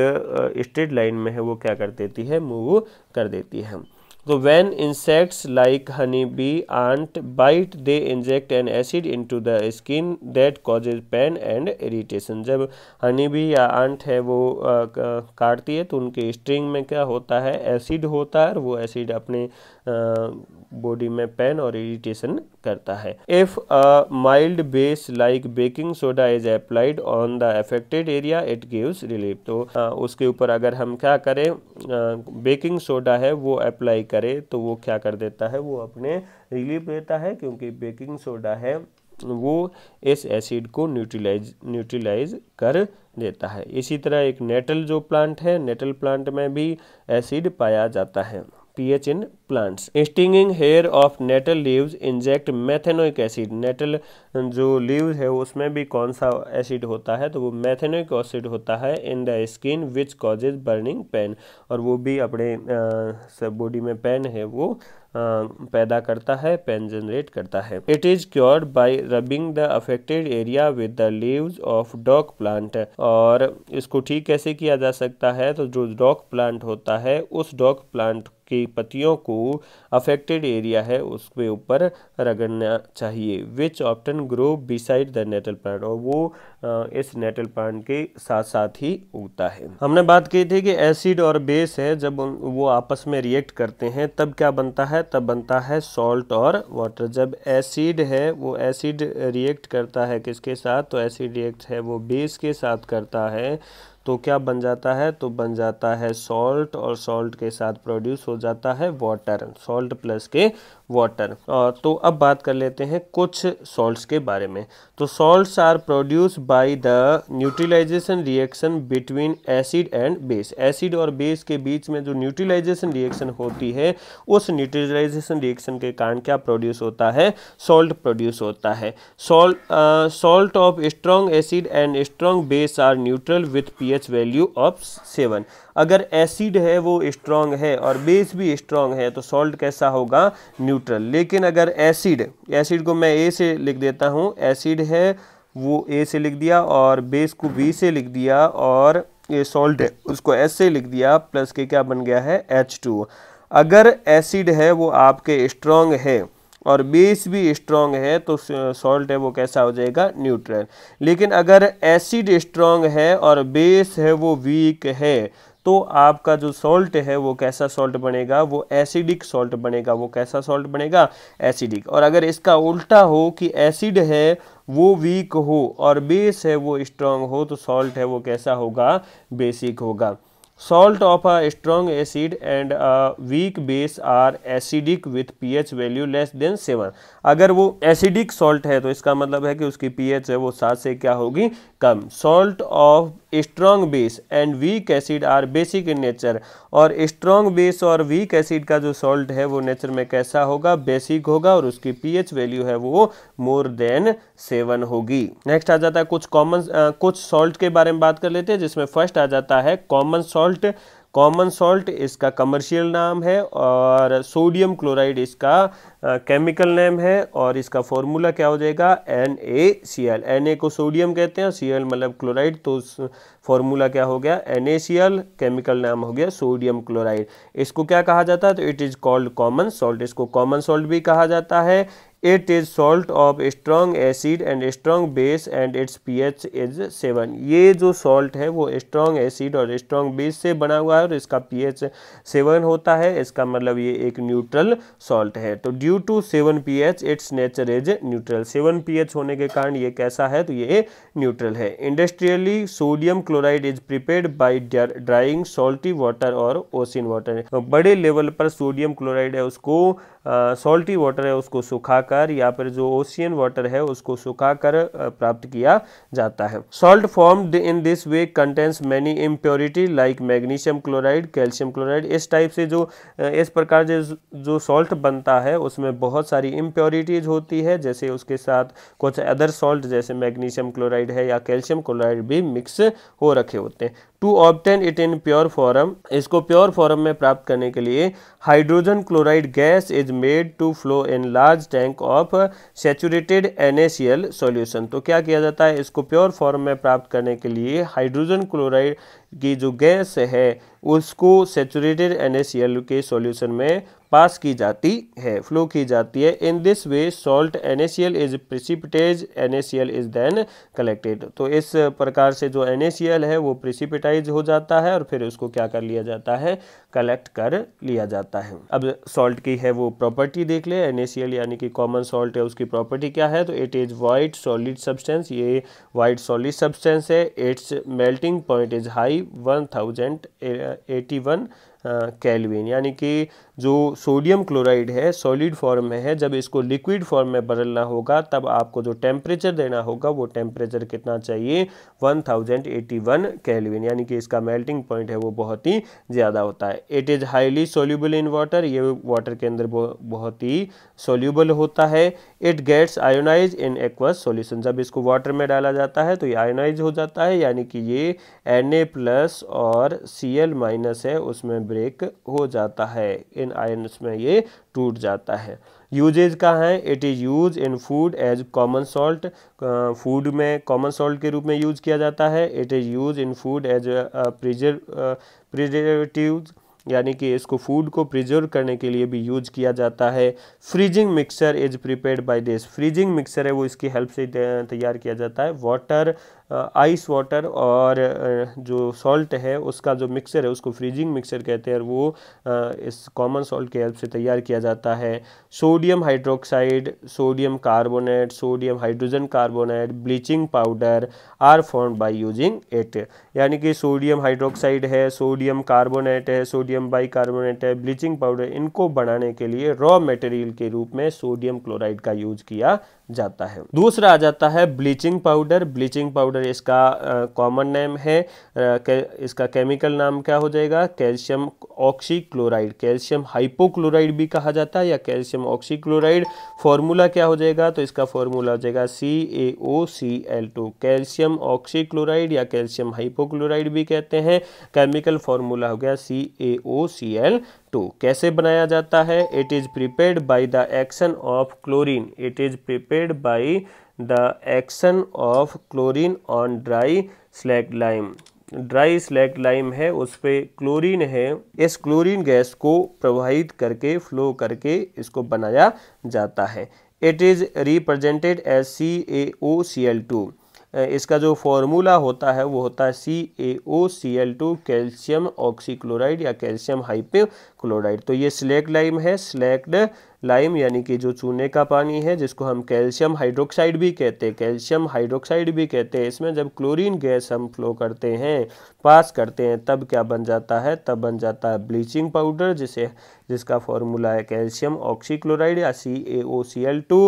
स्ट्रेट लाइन में है वो क्या कर देती है मूव कर देती है तो when insects like honey bee ant bite they inject an acid into the skin that causes pain and irritation जब हनी बी या आंट है वो काटती है तो उनके स्ट्रिंग में क्या होता है एसिड होता है और वो एसिड अपने बॉडी में पेन और इरिटेशन करता है इफ़ तो, a mild base like baking soda is applied on the affected area it gives relief तो आ, उसके ऊपर अगर हम क्या करें बेकिंग सोडा है वो अप्लाई करें तो वो क्या कर देता है वो अपने रिलीफ देता है क्योंकि बेकिंग सोडा है वो इस एसिड को न्यूट्रलाइज न्यूट्रलाइज कर देता है इसी तरह एक नेटल जो प्लांट है नेटल प्लांट में भी एसिड पाया जाता है pH in plants stinging hair of nettle leaves inject methanoic acid nettle जो लीव्स है उसमें भी कौन सा एसिड होता है तो वो मैथेनोइक एसिड होता है in the skin which causes burning pain और वो भी अपने uh, बॉडी में पेन है वो uh, पैदा करता है पेन जनरेट करता है it is cured by rubbing the affected area with the leaves of dock plant और इसको ठीक कैसे किया जा सकता है तो जो डॉग प्लांट होता है उस डॉग प्लांट की पतियों को अफेक्टेड एरिया है उसके ऊपर रगड़ना चाहिए which often grow beside the nettle plant और वो इस नेटल प्लांट के साथ साथ ही उगता है हमने बात की थी कि एसिड और बेस है जब वो आपस में रिएक्ट करते हैं तब क्या बनता है तब बनता है सॉल्ट और वाटर जब एसिड है वो एसिड रिएक्ट करता है किसके साथ तो एसिड रिएक्ट है वो बेस के साथ करता है तो क्या बन जाता है तो बन जाता है सॉल्ट और सॉल्ट के साथ प्रोड्यूस हो जाता है वाटर सॉल्ट प्लस के वाटर तो अब बात कर लेते हैं कुछ सॉल्ट्स के बारे में तो salts are produce by the neutralisation reaction between acid and base acid और बेस के बीच में जो न्यूट्रलाइजेशन रिएक्शन होती है उस न्यूट्रलाइजेशन रिएक्शन के कारण क्या प्रोड्यूस होता है सॉल्ट प्रोड्यूस होता है salt salt of strong acid and strong base are neutral with H value of seven अगर एसिड है वो स्ट्रॉन्ग है और बेस भी स्ट्रांग है तो सॉल्ट कैसा होगा न्यूट्रल लेकिन अगर एसिड एसिड को मैं ए से लिख देता हूँ एसिड है वो ए से लिख दिया और बेस को बी से लिख दिया और ये सॉल्ट है उसको एस से लिख दिया प्लस के क्या बन गया है एच टू अगर एसिड है वो आपके स्ट्रांग है और बेस भी स्ट्रॉन्ग है तो सॉल्ट है वो कैसा हो जाएगा न्यूट्रल लेकिन अगर एसिड स्ट्रॉन्ग है और बेस है वो वीक है तो आपका जो सॉल्ट है वो कैसा सॉल्ट बनेगा वो एसिडिक सॉल्ट बनेगा वो कैसा सॉल्ट बनेगा एसिडिक और अगर इसका उल्टा हो कि एसिड है वो वीक हो और बेस है वो स्ट्रांग हो तो सॉल्ट है वो कैसा होगा बेसिक होगा salt of a strong acid and a weak base are acidic with pH value less than 7 अगर वो acidic salt है तो इसका मतलब है कि उसकी pH है वो सात से क्या होगी कम salt of strong base and weak acid are basic in nature और strong base और weak acid का जो salt है वो nature में कैसा होगा basic होगा और उसकी pH value है वो more than 7 होगी next आ जाता है कुछ common आ, कुछ salt के बारे में बात कर लेते हैं जिसमें first आ जाता है common salt salt common salt इसका कमर्शियल नाम है और सोडियम क्लोराइड इसका केमिकल नेम है और इसका फॉर्मूला क्या हो जाएगा N A C L N A को सोडियम कहते हैं सी एल मतलब क्लोराइड तो फॉर्मूला क्या हो गया N A C L chemical नाम हो गया सोडियम क्लोराइड इसको क्या कहा जाता है तो it is called common salt इसको कॉमन सॉल्ट भी कहा जाता है it is salt of strong acid and strong base and its pH is seven ये जो सॉल्ट है वो स्ट्रॉन्ग एसिड और स्ट्रॉन्ग बेस से बना हुआ है और इसका पीएच सेवन होता है इसका मतलब ये एक न्यूट्रल सॉल्ट है तो due to seven pH its nature is neutral seven pH होने के कारण ये कैसा है तो ये न्यूट्रल है industrially sodium chloride is prepare by drying salty water और ओसिन वाटर तो बड़े लेवल पर सोडियम क्लोराइड है उसको सॉल्टी वाटर है उसको सुखाकर या फिर जो ओशियन वाटर है उसको सुखाकर प्राप्त किया जाता है salt form in this way contains many impurity like magnesium chloride calcium chloride इस टाइप से जो इस प्रकार जो जो सॉल्ट बनता है उसमें बहुत सारी इम्प्योरिटीज होती है जैसे उसके साथ कुछ अदर सॉल्ट जैसे मैग्नीशियम क्लोराइड है या कैल्शियम क्लोराइड भी मिक्स हो रखे होते हैं to obtain it in pure form इसको प्योर फॉरम में प्राप्त करने के लिए hydrogen chloride gas is made to flow in large tank of saturated C L solution तो क्या किया जाता है इसको प्योर फॉर्म में प्राप्त करने के लिए हाइड्रोजन क्लोराइड की जो गैस है उसको सेचुरेटेड एन के सोल्यूशन में पास की जाती है फ्लो की जाती है in this way salt and is precipitates and is then collected तो इस प्रकार से जो एन है वो प्रिसिपिटाइज हो जाता है और फिर उसको क्या कर लिया जाता है कलेक्ट कर लिया जाता है अब सॉल्ट की है वो प्रॉपर्टी देख ले एन यानी कि कॉमन सॉल्ट है उसकी प्रॉपर्टी क्या है तो it is white solid substance ये वाइट सॉलिड सब्सटेंस है its melting point is high one thousand eighty one kelvin यानी कि जो सोडियम क्लोराइड है सॉलिड फॉर्म में है जब इसको लिक्विड फॉर्म में बदलना होगा तब आपको जो टेम्परेचर देना होगा वो टेम्परेचर कितना चाहिए 1081 कैलविन यानी कि इसका मेल्टिंग पॉइंट है वो बहुत ही ज़्यादा होता है it is highly soluble in water ये वाटर के अंदर बहुत ही सोल्यूबल होता है it gets ionise in aqueous solution जब इसको वाटर में डाला जाता है तो ये आयोनाइज हो जाता है यानी कि ये एन ए प्लस और सी एल माइनस है उसमें ब्रेक हो जाता है इन आयन में ये टूट जाता है यूजेज का है it is use in food as common salt food में कॉमन सॉल्ट के रूप में यूज किया जाता है it is use in food as preservative यानी कि इसको फूड को प्रिजर्व करने के लिए भी यूज किया जाता है freezing mixture is prepared by this freezing mixture है वो इसकी हेल्प uh, uh, uh, से तैयार किया जाता है वाटर आइस वाटर और जो सॉल्ट है उसका जो मिक्सर है उसको फ्रीजिंग मिक्सर कहते हैं वो इस कॉमन सॉल्ट के हेल्प से तैयार किया जाता है sodium hydroxide sodium carbonate sodium hydrogen carbonate bleaching powder are form by using it यानी कि सोडियम हाइड्रोक्साइड है सोडियम कार्बोनेट है सोडियम बाइकार्बोनेट है ब्लीचिंग पाउडर इनको बनाने के लिए रॉ मटेरियल के रूप में सोडियम क्लोराइड का यूज किया जाता है दूसरा आ जाता है ब्लीचिंग पाउडर ब्लीचिंग पाउडर इसका कॉमन नेम है uh, के, इसका केमिकल नाम क्या हो जाएगा कैल्शियम ऑक्सीक्लोराइड कैल्शियम हाइपोक्लोराइड भी कहा जाता है या कैल्शियम ऑक्सीक्लोराइड फॉर्मूला क्या हो जाएगा तो इसका फॉर्मूला हो जाएगा C A O C L two calcium oxychloride या कैल्शियम हाइपो हाइड्रोक्लोराइड भी कहते हैं केमिकल फॉर्मूला हो गया C A O C L to कैसे बनाया जाता है it is prepared by the action of chlorine it is prepared by the action of chlorine on dry slag lime dry slag lime है उस पर chlorine है इस क्लोरीन गैस को प्रवाहित करके फ्लो करके इसको बनाया जाता है it is represented as C A O C L two इसका जो फॉर्मूला होता है वो होता है C A O C L two calcium oxychloride या कैल्शियम हाइपे क्लोराइड तो ये स्लैक लाइम है स्लेक्ड लाइम यानी कि जो चूने का पानी है जिसको हम कैल्शियम हाइड्रोक्साइड भी कहते हैं कैल्शियम हाइड्रोक्साइड भी कहते हैं इसमें जब क्लोरीन गैस हम फ्लो करते हैं पास करते हैं तब क्या बन जाता है तब बन जाता है ब्लीचिंग पाउडर जिसे जिसका फॉर्मूला है कैल्शियम ऑक्सीक्लोराइड या C A O C L two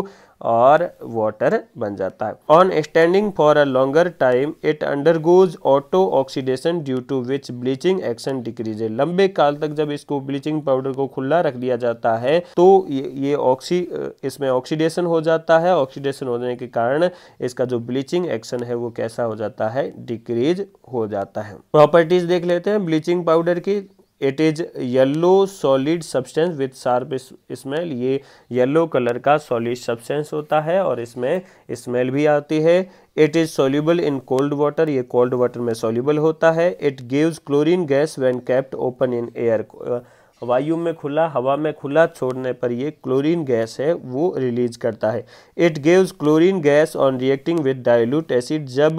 और वाटर बन जाता है on standing for a longer time it undergoes auto oxidation due to which bleaching action decreases लंबे काल तक जब इसको ब्लीचिंग पाउडर को खुला रख दिया जाता है तो ये ये ऑक्सी इसमें ऑक्सीडेशन हो जाता है ऑक्सीडेशन होने के कारण इसका जो ब्लीचिंग एक्शन है वो कैसा हो जाता है डिक्रीज हो जाता है प्रॉपर्टीज देख लेते हैं ब्लीचिंग पाउडर की it is yellow solid substance with sharp smell ये येलो कलर का सॉलिड सब्सटेंस होता है और इसमें स्मेल भी आती है it is soluble in cold water ये कोल्ड वाटर में सोल्यूबल होता है it gives chlorine gas when kept open in air वायु में खुला हवा में खुला छोड़ने पर ये क्लोरीन गैस है वो रिलीज करता है it gives chlorine gas on reacting with dilute acid जब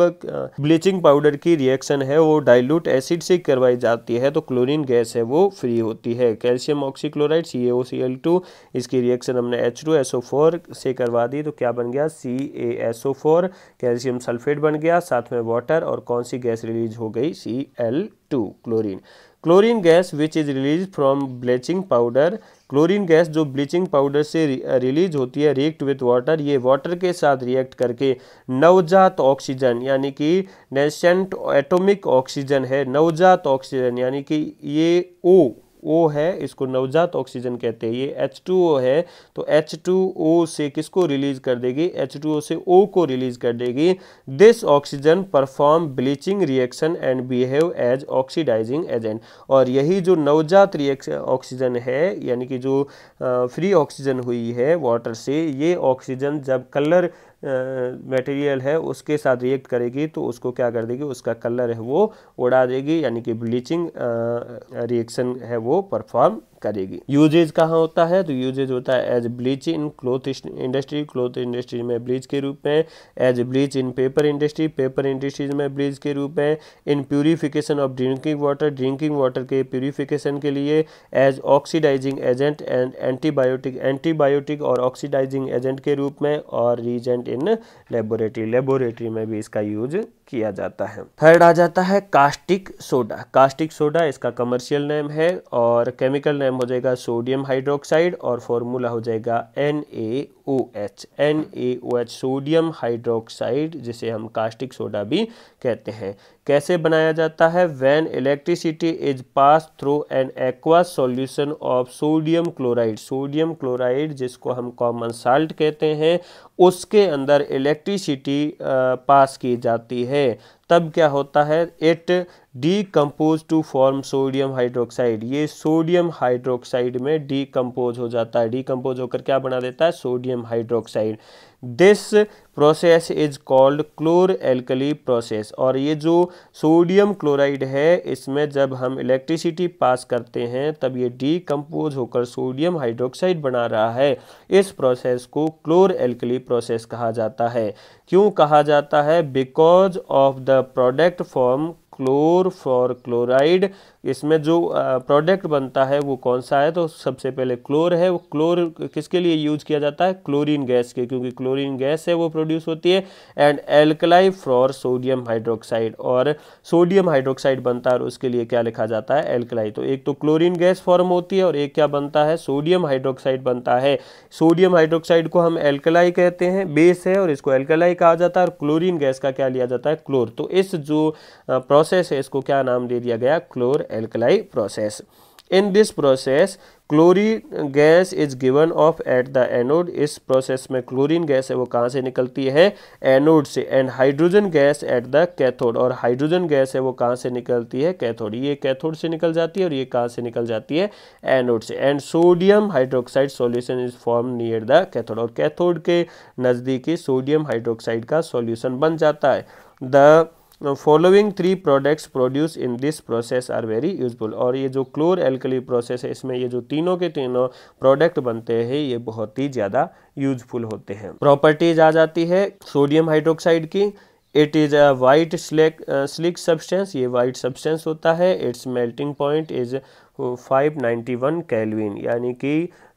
ब्लीचिंग पाउडर की रिएक्शन है वो डाइल्यूट एसिड से करवाई जाती है तो क्लोरीन गैस है वो फ्री होती है calcium oxychloride C O C L two इसकी रिएक्शन हमने H two S O four से करवा दी तो क्या बन गया C A S O four calcium sulphate बन गया साथ में वाटर और कौन सी गैस रिलीज हो गई C L two chlorine chlorine gas which is release from bleaching powder chlorine gas जो ब्लीचिंग पाउडर से रिलीज uh, होती है रिएक्ट विथ वाटर ये वाटर के साथ रिएक्ट करके नवजात ऑक्सीजन यानी कि नेशेंट एटॉमिक ऑक्सीजन है नवजात ऑक्सीजन यानी कि ये ओ ओ है इसको नवजात ऑक्सीजन कहते हैं ये एच टू ओ है तो एच टू ओ से किसको रिलीज कर देगी एच टू ओ से ओ को रिलीज कर देगी this oxygen perform bleaching reaction and behave as oxidising agent और यही जो नवजात रिएक्शन ऑक्सीजन है यानी कि जो फ्री ऑक्सीजन हुई है वाटर से ये ऑक्सीजन जब कलर मटेरियल है उसके साथ रिएक्ट करेगी तो उसको क्या कर देगी उसका कलर है वो उड़ा देगी यानी कि ब्लीचिंग रिएक्शन है वो परफॉर्म करेगी यूजेज कहाँ होता है तो यूजेज होता है as bleach in cloth industry cloth industries में ब्लीच के रूप में as bleach in paper industry paper industries में ब्लीच के रूप में in purification of drinking water drinking water के प्यूरिफिकेशन के लिए as oxidising agent and antibiotic antibiotic और ऑक्सीडाइजिंग एजेंट के रूप में और रीजेंट इन लेबोरेटरी लेबोरेटरी में भी इसका यूज किया जाता है थर्ड आ जाता है कास्टिक सोडा कास्टिक सोडा इसका कमर्शियल नेम है और केमिकल नेम हो जाएगा सोडियम हाइड्रोक्साइड और फॉर्मूला हो जाएगा N O H N A O H sodium hydroxide जिसे हम कास्टिक सोडा भी कहते हैं कैसे बनाया जाता है when electricity is pass through an aqua solution of sodium chloride sodium chloride जिसको हम कॉमन साल्ट कहते हैं उसके अंदर इलेक्ट्रिसिटी पास की जाती है तब क्या होता है it decompose to form sodium hydroxide ये सोडियम हाइड्रोक्साइड में डीकम्पोज हो जाता है डीकम्पोज होकर क्या बना देता है sodium hydroxide this process is called chlor alkali process और ये जो सोडियम क्लोराइड है इसमें जब हम इलेक्ट्रिसिटी पास करते हैं तब ये डीकम्पोज होकर सोडियम हाइड्रोक्साइड बना रहा है इस प्रोसेस को क्लोर एल्कली प्रोसेस कहा जाता है क्यों कहा जाता है because of the product form chlor for chloride इसमें जो प्रोडक्ट बनता है वो कौन सा है तो सबसे पहले क्लोर है वो क्लोर किसके लिए यूज किया जाता है क्लोरीन गैस के क्योंकि क्लोरीन गैस है वो प्रोड्यूस होती है and alkali for sodium hydroxide और सोडियम हाइड्रोक्साइड बनता है और उसके लिए क्या लिखा जाता है एल्कलाई तो एक तो क्लोरीन गैस फॉर्म होती है और एक क्या बनता है सोडियम हाइड्रोक्साइड बनता है सोडियम हाइड्रोक्साइड को हम एल्कलाई कहते हैं बेस है और इसको एल्कलाई कहा जाता है और क्लोरीन गैस का क्या लिया जाता है क्लोर तो इस जो प्रोसेस है इसको क्या नाम दे दिया गया chlor alkali process in this process chlorine gas is given off at the anode इस प्रोसेस में क्लोरीन गैस है वो कहाँ से निकलती है एनोड से and hydrogen gas at the cathode और हाइड्रोजन गैस है वो कहाँ से निकलती है कैथोड ये कैथोड से निकल जाती है और ये कहाँ से निकल जाती है एनोड से and sodium hydroxide solution is form near the cathode और कैथोड के नज़दीकी सोडियम हाइड्रोक्साइड का सॉल्यूशन बन जाता है the following three products produce in this process are very useful और ये जो क्लोर एल्कली प्रोसेस है इसमें ये जो तीनों के तीनों प्रोडक्ट बनते हैं ये बहुत ही ज़्यादा यूजफुल होते हैं प्रॉपर्टीज आ जाती है सोडियम हाइड्रोक्साइड की it is a white slake slick substance ये वाइट सब्सटेंस होता है its melting point is 591 kelvin यानी कि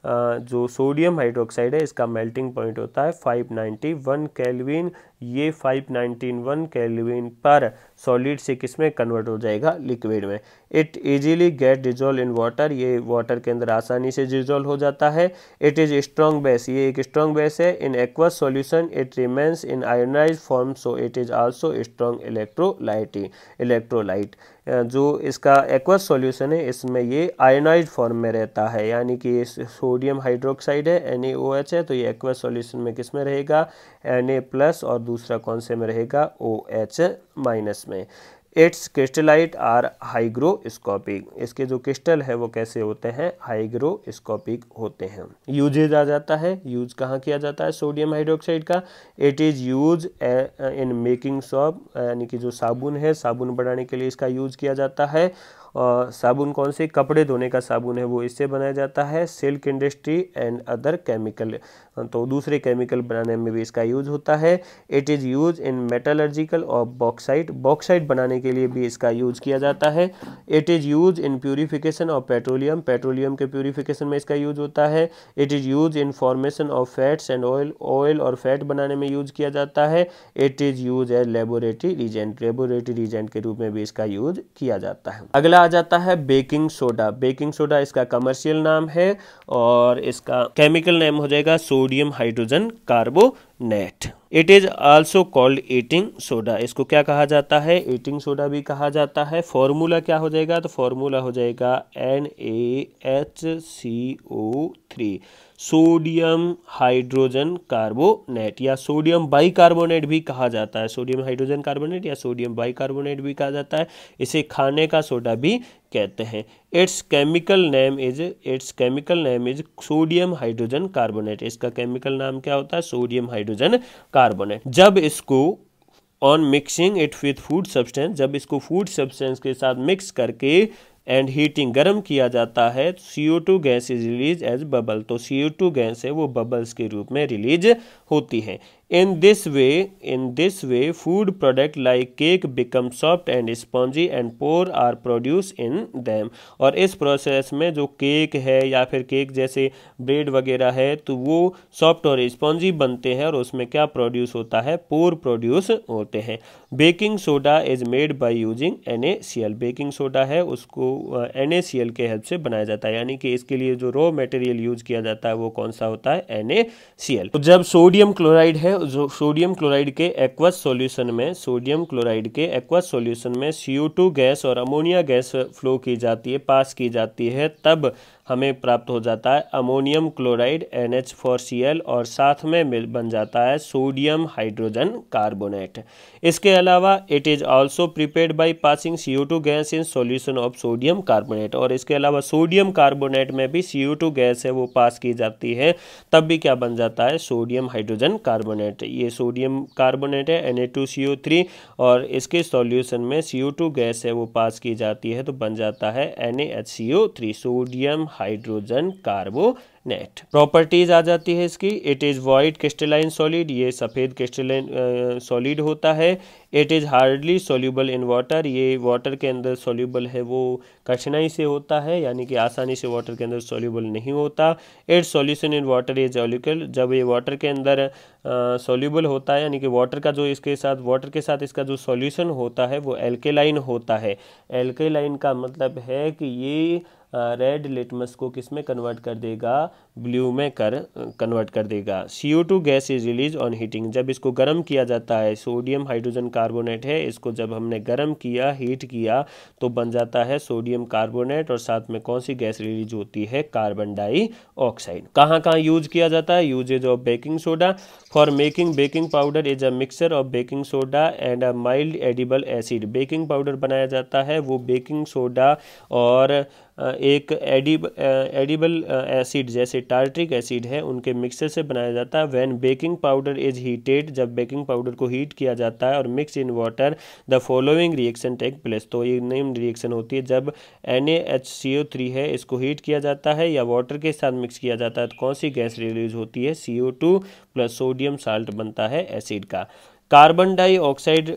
जो सोडियम हाइड्रोक्साइड है इसका मेल्टिंग पॉइंट होता है 591 केल्विन ये 591 केल्विन पर सॉलिड से किस में कन्वर्ट हो जाएगा लिक्विड में it easily get dissolve in water ये वाटर के अंदर आसानी से डिजोल्व हो जाता है इट इज़ स्ट्रॉन्ग बेस ये एक स्ट्रॉन्ग बेस है in aqueous solution it remains in ionise form so it is also strong electrolyte electrolyte जो इसका एक्वस सॉल्यूशन है इसमें ये आयोनाइज फॉर्म में रहता है यानी कि सोडियम हाइड्रोक्साइड है एन है तो ये एक्वस सॉल्यूशन में किस में रहेगा एन प्लस और दूसरा कौन से में रहेगा ओ एच माइनस में इट्स क्रिस्टलाइट आर हाइग्रोस्कोपिक इसके जो क्रिस्टल है वो कैसे होते हैं हाइग्रोस्कोपिक होते हैं यूजेज आ जाता है यूज कहाँ किया जाता है सोडियम हाइड्रोक्साइड का it is use in making soap यानी कि जो साबुन है साबुन बनाने के लिए इसका यूज किया जाता है और साबुन कौन से कपड़े धोने का साबुन है वो इससे बनाया जाता है silk industry and other chemical हाँ, तो दूसरे केमिकल बनाने में भी इसका यूज़ होता है it is use in metallurgical और बॉक्साइड बॉक्साइड बनाने के लिए भी इसका यूज़ किया जाता है it is use in purification of petroleum petroleum के प्योरीफिकेशन में इसका यूज़ होता है it is use in formation of fats and oil oil और फैट बनाने में यूज़ किया जाता है it is use as laboratory reagent laboratory reagent के रूप में भी इसका यूज किया जाता है अगला आ जाता है बेकिंग सोडा बेकिंग सोडा इसका कमर्शियल नाम है और इसका केमिकल नेम हो जाएगा soda sodium hydrogen carbonate it is also called eating soda इसको क्या कहा जाता है एटिंग सोडा भी कहा जाता है फॉर्मूला क्या हो जाएगा तो फॉर्मूला हो जाएगा N A H C O three sodium hydrogen carbonate या सोडियम बाइकार्बोनेट भी कहा जाता है सोडियम हाइड्रोजन कार्बोनेट या सोडियम बाइकार्बोनेट भी कहा जाता है इसे खाने का सोडा भी कहते हैं its chemical name is its chemical name is sodium hydrogen carbonate इसका केमिकल नाम क्या होता है सोडियम हाइड्रोजन कार्बोनेट जब इसको on mixing it with food substance जब इसको फूड सब्सटेंस के साथ मिक्स करके एंड हीटिंग गर्म किया जाता है C O two gas is release as bubble तो सी ओ टू गैस है वो बबल्स के रूप में रिलीज होती है in this way in this way food product like cake become soft and spongy and pore are produce in them और इस प्रोसेस में जो केक है या फिर केक जैसे ब्रेड वगैरह है तो वो सॉफ्ट और स्पॉन्जी बनते हैं और उसमें क्या प्रोड्यूस होता है पोर प्रोड्यूस होते हैं baking soda is made by using an baking soda है उसको एन uh, के हेल्प से बनाया जाता है यानी कि इसके लिए जो रॉ मटेरियल यूज किया जाता है वो कौन सा होता है एन तो जब सोडियम क्लोराइड है जो सोडियम क्लोराइड के एक्वस सॉल्यूशन में सोडियम क्लोराइड के एक्वस सॉल्यूशन में सीओ गैस और अमोनिया गैस फ्लो की जाती है पास की जाती है तब हमें प्राप्त हो जाता है ammonium chloride N H four C L और साथ में मिल बन जाता है सोडियम हाइड्रोजन कार्बोनेट इसके अलावा it is also prepared by passing C O two gas in solution of sodium carbonate और इसके अलावा सोडियम कार्बोनेट में भी सी ओ टू गैस है वो पास की जाती है तब भी क्या बन जाता है सोडियम हाइड्रोजन कार्बोनेट ये सोडियम कार्बोनेट है N A two C O three और इसके सॉल्यूशन में सी ओ टू गैस है वो पास की जाती है तो बन जाता है N A H C O three sodium hydrogen carbonate properties आ जाती है इसकी it is white crystalline solid ये सफ़ेद क्रिस्टलाइन सॉलिड होता है it is hardly soluble in water ये वाटर के अंदर सोल्यूबल है वो कठिनाई से होता है यानी कि आसानी से वाटर के अंदर सोल्यूबल नहीं होता it solution in water is ऑलिकल जब ये वाटर के अंदर सोल्यूबल होता है यानी कि वाटर का जो इसके साथ वाटर के साथ इसका जो सोल्यूशन होता है वो एल्केलाइन होता है एल्केलाइन का मतलब है कि ये रेड लिटमस को किस में कन्वर्ट कर देगा ब्लू में कर कन्वर्ट कर देगा C O two gas is release on heating जब इसको गर्म किया जाता है सोडियम हाइड्रोजन कार्बोनेट है इसको जब हमने गर्म किया हीट किया तो बन जाता है सोडियम कार्बोनेट और साथ में कौन सी गैस रिलीज होती है कार्बन डाईऑक्साइड कहाँ कहाँ यूज किया जाता है uses of baking soda for making baking powder is a mixture of baking soda and a mild edible acid baking powder बनाया जाता है वो बेकिंग सोडा और एक एडिब एडिबल एसिड जैसे टार्ट्रिक एसिड है उनके मिक्सर से बनाया जाता है when baking powder is heated जब बेकिंग पाउडर को हीट किया जाता है और mix in water the following reaction take place तो ये नेम रिएक्शन होती है जब एन है इसको हीट किया जाता है या वाटर के साथ मिक्स किया जाता है तो कौन सी गैस रिलीज होती है सी प्लस सोडियम साल्ट बनता है एसिड का carbon dioxide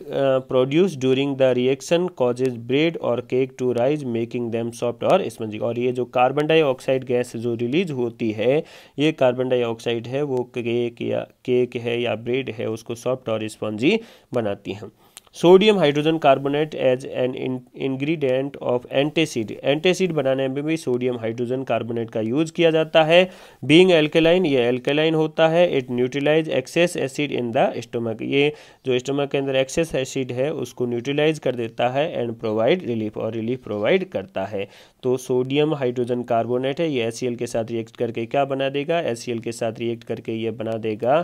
produce during the reaction causes bread और cake to rise making them soft और स्पंजी और ये जो कार्बन डाइऑक्साइड गैस जो रिलीज होती है ये कार्बन डाइऑक्साइड है वो केक या केक है या ब्रेड है उसको सॉफ्ट और स्पंजी बनाती हैं sodium hydrogen carbonate as an ingredient of antacid antacid बनाने में भी सोडियम हाइड्रोजन कार्बोनेट का यूज किया जाता है बीइंग एल्केलाइन ये एल्केलाइन होता है it neutralise excess acid in the stomach ये जो स्टोमक के अंदर एक्सेस एसिड है उसको न्यूट्रलाइज कर देता है एंड प्रोवाइड रिलीफ और रिलीफ प्रोवाइड करता है तो सोडियम हाइड्रोजन कार्बोनेट है ये एस के साथ रिएक्ट करके क्या बना देगा एस के साथ रिएक्ट करके ये बना देगा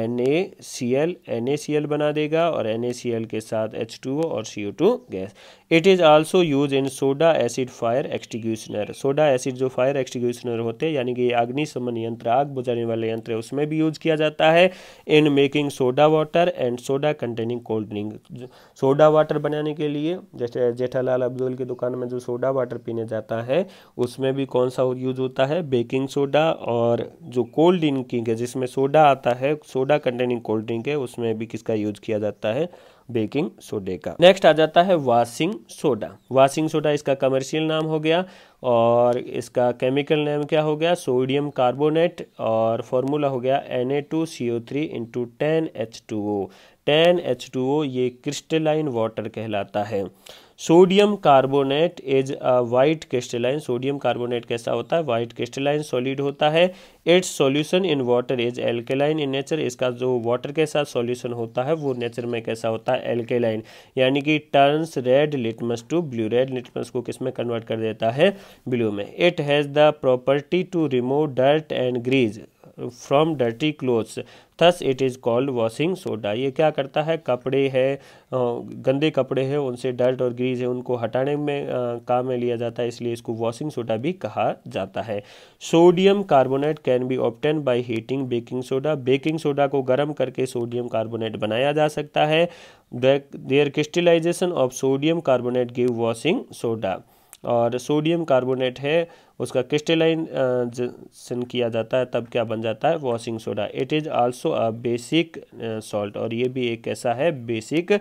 N A C L N A C L बना देगा और एन ए सी एल के साथ एच टू और C O two gas it is also use in soda acid fire extinguisher soda acid जो फायर एक्सटिग्यूशनर होते हैं यानी कि अग्निशमन यंत्र आग बुझाने वाले यंत्र उसमें भी यूज किया जाता है in making soda water and soda containing cold drink soda water बनाने के लिए जैसे जेठालाल अब्दुल की दुकान में जो सोडा वाटर पीने जाता है उसमें भी कौन सा यूज होता है बेकिंग सोडा और जो कोल्ड ड्रिंकिंग है जिसमें सोडा आता है सोडा कंटेनिंग कोल्ड ड्रिंक है उसमें भी किसका यूज किया जाता है बेकिंग सोडे का नेक्स्ट आ जाता है वाशिंग सोडा वाशिंग सोडा इसका कमर्शियल नाम हो गया और इसका केमिकल नेम क्या हो गया सोडियम कार्बोनेट और फॉर्मूला हो गया N A two C O three into ten H two O ten H two O ये क्रिस्टलाइन वाटर कहलाता है sodium carbonate is a white crystalline sodium carbonate कैसा होता है वाइट क्रिस्टलाइन सॉलिड होता है its solution in water is alkaline in nature इसका जो वाटर के साथ सॉल्यूशन होता है वो नेचर में कैसा होता है एल्केलाइन यानी कि turns red litmus to blue red litmus को किस में कन्वर्ट कर देता है ब्लू में it has the property to remove dirt and grease from dirty clothes thus it is called washing soda ये क्या करता है कपड़े है गंदे कपड़े हैं उनसे डर्ट और ग्रीज है उनको हटाने में काम में लिया जाता है इसलिए इसको वॉशिंग सोडा भी कहा जाता है sodium carbonate can be obtained by heating baking soda baking soda को गर्म करके सोडियम कार्बोनेट बनाया जा सकता है their crystallisation of sodium carbonate give washing soda और सोडियम कार्बोनेट है उसका क्रिस्टलाइन सन किया जाता है तब क्या बन जाता है washing soda it is also a basic salt और ये भी एक ऐसा है बेसिक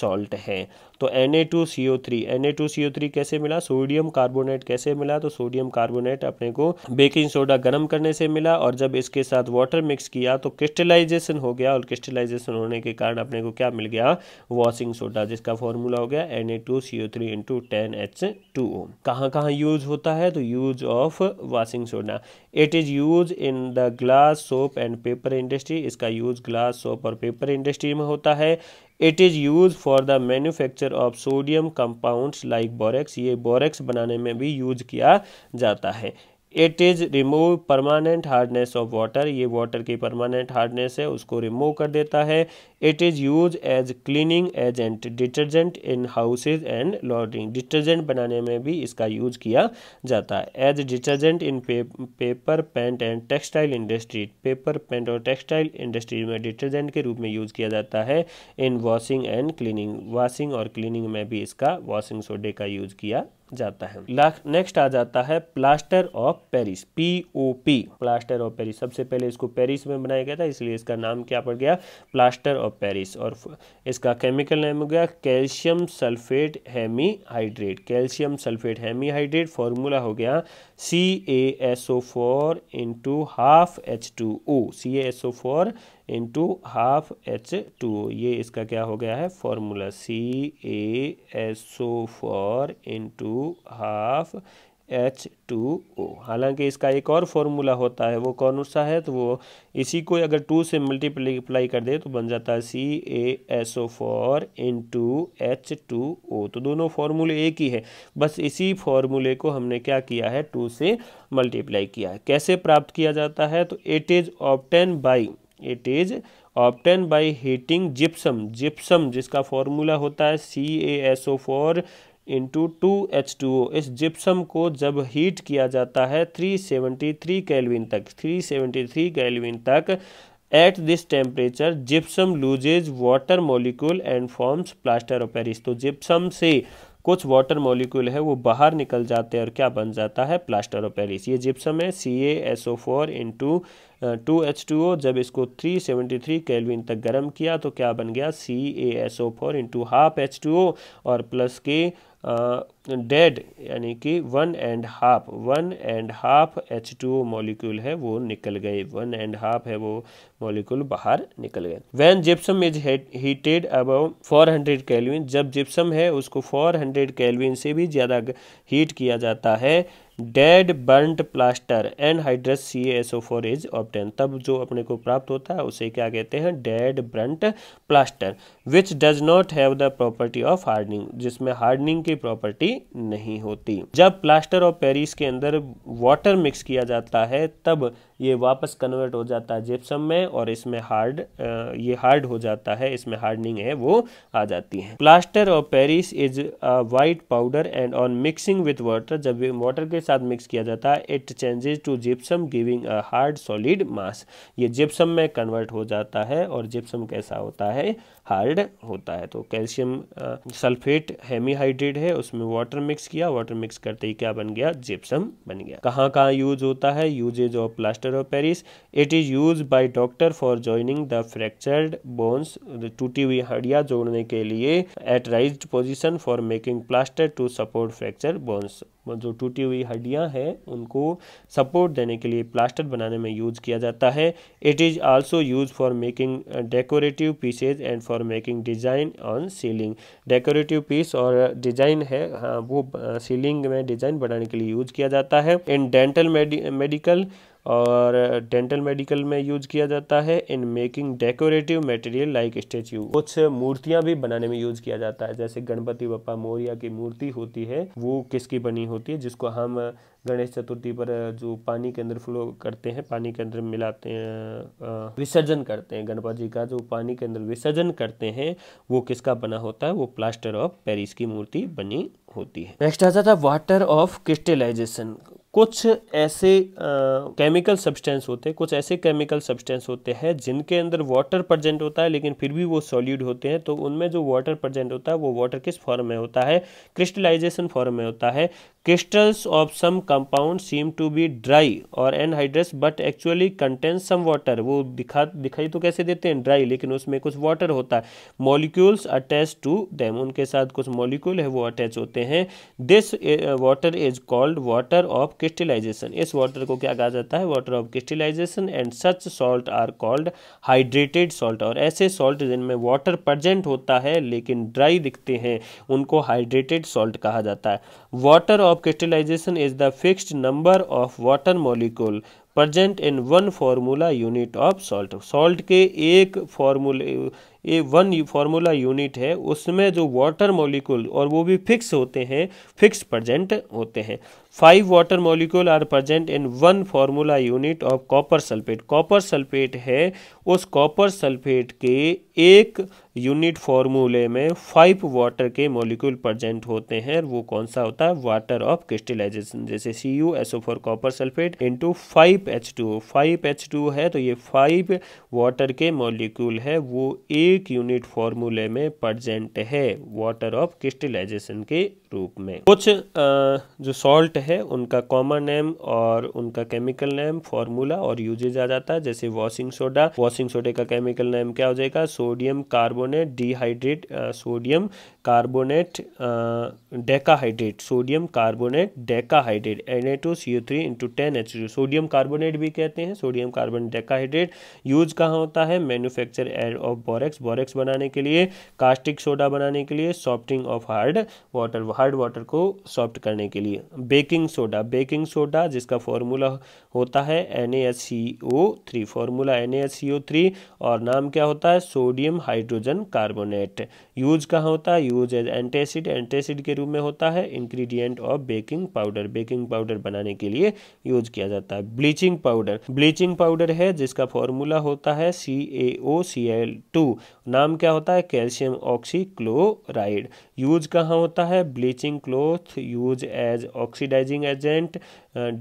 सॉल्ट है तो Na2CO3 Na2CO3 कैसे मिला सोडियम कार्बोनेट कैसे मिला तो सोडियम कार्बोनेट अपने को बेकिंग सोडा गर्म करने से मिला और जब इसके साथ वाटर मिक्स किया तो क्रिस्टलाइजेशन हो गया और क्रिस्टलाइजेशन होने के कारण अपने को क्या मिल गया वॉशिंग सोडा जिसका फॉर्मूला हो गया N A two C O three into ten H two O कहाँ कहाँ यूज होता है तो use of washing soda it is use in the glass soap and paper industry इसका यूज ग्लास सोप और पेपर इंडस्ट्री में होता है it is use for the manufacture of sodium compounds like borax ये borax बनाने में भी use किया जाता है it is remove permanent hardness of water ये वाटर की परमानेंट हार्डनेस है उसको रिमूव कर देता है it is use as cleaning agent detergent in houses and laundering detergent बनाने में भी इसका यूज किया जाता है as detergent in paper paint and textile industry paper paint और टेक्सटाइल इंडस्ट्री में डिटर्जेंट के रूप में यूज किया जाता है in washing and cleaning washing और क्लीनिंग में भी इसका वॉशिंग सोडे का यूज किया जाता है नेक्स्ट आ जाता है plaster of Paris P O P plaster of Paris सबसे पहले इसको पेरिस में बनाया गया था इसलिए इसका नाम क्या पड़ गया प्लास्टर ऑफ पेरिस और इसका केमिकल नेम हो गया calcium sulphate hemi hemihydrate calcium sulphate hemi hemihydrate formula हो गया C A S O four into half H two O C A S O four into half H two O ये इसका क्या हो गया है formula C A S O four into half H two O हालांकि इसका एक और फॉर्मूला होता है वो कौन सा है तो वो इसी को अगर टू से मल्टीप्लाई कर दे तो बन जाता है C A S O four into H two O तो दोनों फॉर्मूले एक ही है बस इसी फॉर्मूले को हमने क्या किया है टू से मल्टीप्लाई किया है कैसे प्राप्त किया जाता है तो it is obtained by it is obtained by heating gypsum gypsum जिसका फॉर्मूला होता है C A S O four into two H two O इस जिप्सम को जब हीट किया जाता है थ्री थ्री कैलविन तक थ्री थ्री कैलविन तक at this temperature gypsum loses water molecule and forms plaster of Paris तो जिप्सम से कुछ वाटर मॉलिक्यूल है वो बाहर निकल जाते हैं और क्या बन जाता है प्लास्टर ऑफ पेरिस ये जिप्सम है C A S O four into two H two O जब इसको थ्री सेवेंटी थ्री कैलविन तक गर्म किया तो क्या बन गया C A S O four into half H two O और प्लस के डेड यानी कि one and half one and half H two molecule है वो निकल गए वन एंड हाफ है वो मॉलिक्यूल बाहर निकल गए when gypsum is heated above 400 kelvin जब जिप्सम है उसको 400 केल्विन से भी ज़्यादा हीट किया जाता है dead burned plaster hydrous C S O four is obtained तब जो अपने को प्राप्त होता है उसे क्या कहते हैं dead burned plaster which does not have the property of hardening जिसमें हार्डनिंग की प्रॉपर्टी नहीं होती जब प्लास्टर ऑफ पेरिस के अंदर वाटर मिक्स किया जाता है तब ये वापस कन्वर्ट हो जाता है जिप्सम में और इसमें हार्ड ये हार्ड हो जाता है इसमें हार्डनिंग है वो आ जाती है plaster of Paris is white powder and on mixing with water जब वाटर के साथ मिक्स किया जाता है it changes to gypsum giving a hard solid mass ये जिप्सम में कन्वर्ट हो जाता है और जिप्सम कैसा होता है हार्ड होता है तो कैल्शियम सल्फेट हेमीहाइड्रेट है उसमें वाटर मिक्स किया वाटर मिक्स करते ही क्या बन गया जिप्सम बन गया कहाँ कहाँ यूज होता है uses of plaster of Paris it is use by doctor for joining the fractured bones टूटी हुई हड्डियां जोड़ने के लिए at rise position for making plaster to support fracture bones जो टूटी हुई हड्डियां हैं उनको सपोर्ट देने के लिए प्लास्टर बनाने में यूज़ किया जाता है it is also use for making decorative pieces and for making design on ceiling decorative piece और डिज़ाइन है हाँ वो सीलिंग uh, में डिज़ाइन बनाने के लिए यूज किया जाता है इन डेंटल मेडिकल और डेंटल मेडिकल में यूज किया जाता है in making decorative material like statue कुछ मूर्तियां भी बनाने में यूज किया जाता है जैसे गणपति बप्पा मौर्य की मूर्ति होती है वो किसकी बनी होती है जिसको हम गणेश चतुर्थी पर जो पानी के अंदर फ्लो करते हैं पानी के अंदर मिलाते हैं विसर्जन करते हैं गणपत जी का जो पानी के अंदर विसर्जन करते हैं वो किसका बना होता है वो प्लास्टर ऑफ पेरिस की मूर्ति बनी होती है नेक्स्ट आ जाता है वाटर ऑफ क्रिस्टलाइजेशन कुछ ऐसे केमिकल सब्सटेंस होते हैं कुछ ऐसे केमिकल सब्सटेंस होते हैं जिनके अंदर वाटर प्रजेंट होता है लेकिन फिर भी वो सॉल्यूड होते हैं तो उनमें जो वाटर प्रजेंट होता है वो वाटर किस फॉर्म में होता है क्रिस्टलाइजेशन फॉर्म में होता है crystals of some compound seem to be dry और anhydrous but actually content some water वो दिखा दिखाई तो कैसे देते हैं ड्राई लेकिन उसमें कुछ वाटर होता है मॉलिक्यूल्स अटैच टू दैम उनके साथ कुछ मॉलिक्यूल है वो अटैच होते हैं this water is called water of crystallisation इस वाटर को क्या कहा जाता है water of crystallisation and such salt are called hydrated salt और ऐसे सॉल्ट जिनमें वाटर प्रजेंट होता है लेकिन ड्राई दिखते हैं उनको हाइड्रेटेड सॉल्ट कहा जाता है water of crystallisation is the fixed number of water molecule present in one formula unit of salt salt के एक फार्मूले ये वन फार्मूला यूनिट है उसमें जो वाटर मॉलिक्यूल और वो भी फिक्स होते हैं फिक्स प्रजेंट होते हैं five water molecule are present in one formula unit of copper sulphate copper sulphate है उस कॉपर सल्फेट के एक यूनिट फॉर्मूले में फाइव वाटर के मॉलिक्यूल प्रजेंट होते हैं वो कौन सा होता है वाटर ऑफ क्रिस्टलाइजेशन जैसे C U S O four copper sulphate into five H two five H two है तो ये फाइव वाटर के मॉलिक्यूल है वो एक एक यूनिट फॉर्मूले में प्रजेंट है वाटर ऑफ क्रिस्टलाइजेशन के रूप में कुछ जो सॉल्ट है उनका कॉमन नेम और उनका केमिकल नेम फॉर्मूला और यूजेज आ जाता है जैसे वॉशिंग सोडा वॉशिंग सोडे का केमिकल नेम क्या हो जाएगा sodium carbonate dihydrate sodium carbonate decahydrate sodium carbonate decahydrate N A two C O three into ten H two sodium carbonate भी कहते हैं सोडियम कार्बन डेकाहाइड्रेट यूज कहाँ होता है मैन्युफैक्चर ऑफ बोरेक्स बोरेक्स बनाने के लिए कास्टिक सोडा बनाने के लिए softening of hard water hard water को सॉफ्ट करने के लिए बेकिंग सोडा बेकिंग सोडा जिसका फॉर्मूला होता है N A S C O three formula N A S C O three और नाम क्या होता है सोडियम हाइड्रोजन कार्बोनेट यूज कहाँ होता है यूज एज एंटेसिड एंटेसिड के रूप में होता है ingredient of baking powder baking powder बनाने के लिए यूज किया जाता है ब्लीचिंग पाउडर ब्लीचिंग पाउडर है जिसका फॉर्मूला होता है C A O C L to नाम क्या होता है कैल्शियम ऑक्सीक्लोराइड यूज कहाँ होता है bleaching cloth use as oxidising agent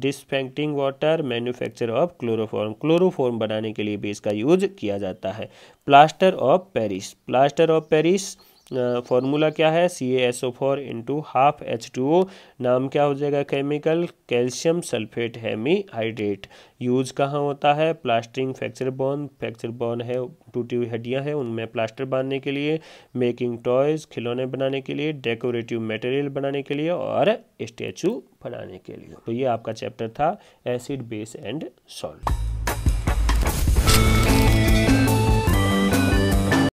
disinfecting water manufacture of chloroform chloroform बनाने के लिए भी इसका यूज किया जाता है plaster of Paris plaster of Paris formula क्या है C S O four into half H two O नाम क्या हो जाएगा chemical calcium sulphate hemi hydrate use कहाँ होता है plastering fracture bone fracture bone है टूटी हुई हड्डियाँ हैं उनमें प्लास्टर बांधने के लिए मेकिंग टॉयज खिलौने बनाने के लिए डेकोरेटिव मटेरियल बनाने के लिए और स्टैचू बनाने के लिए तो ये आपका चैप्टर था एसिड बेस एंड सॉल्ट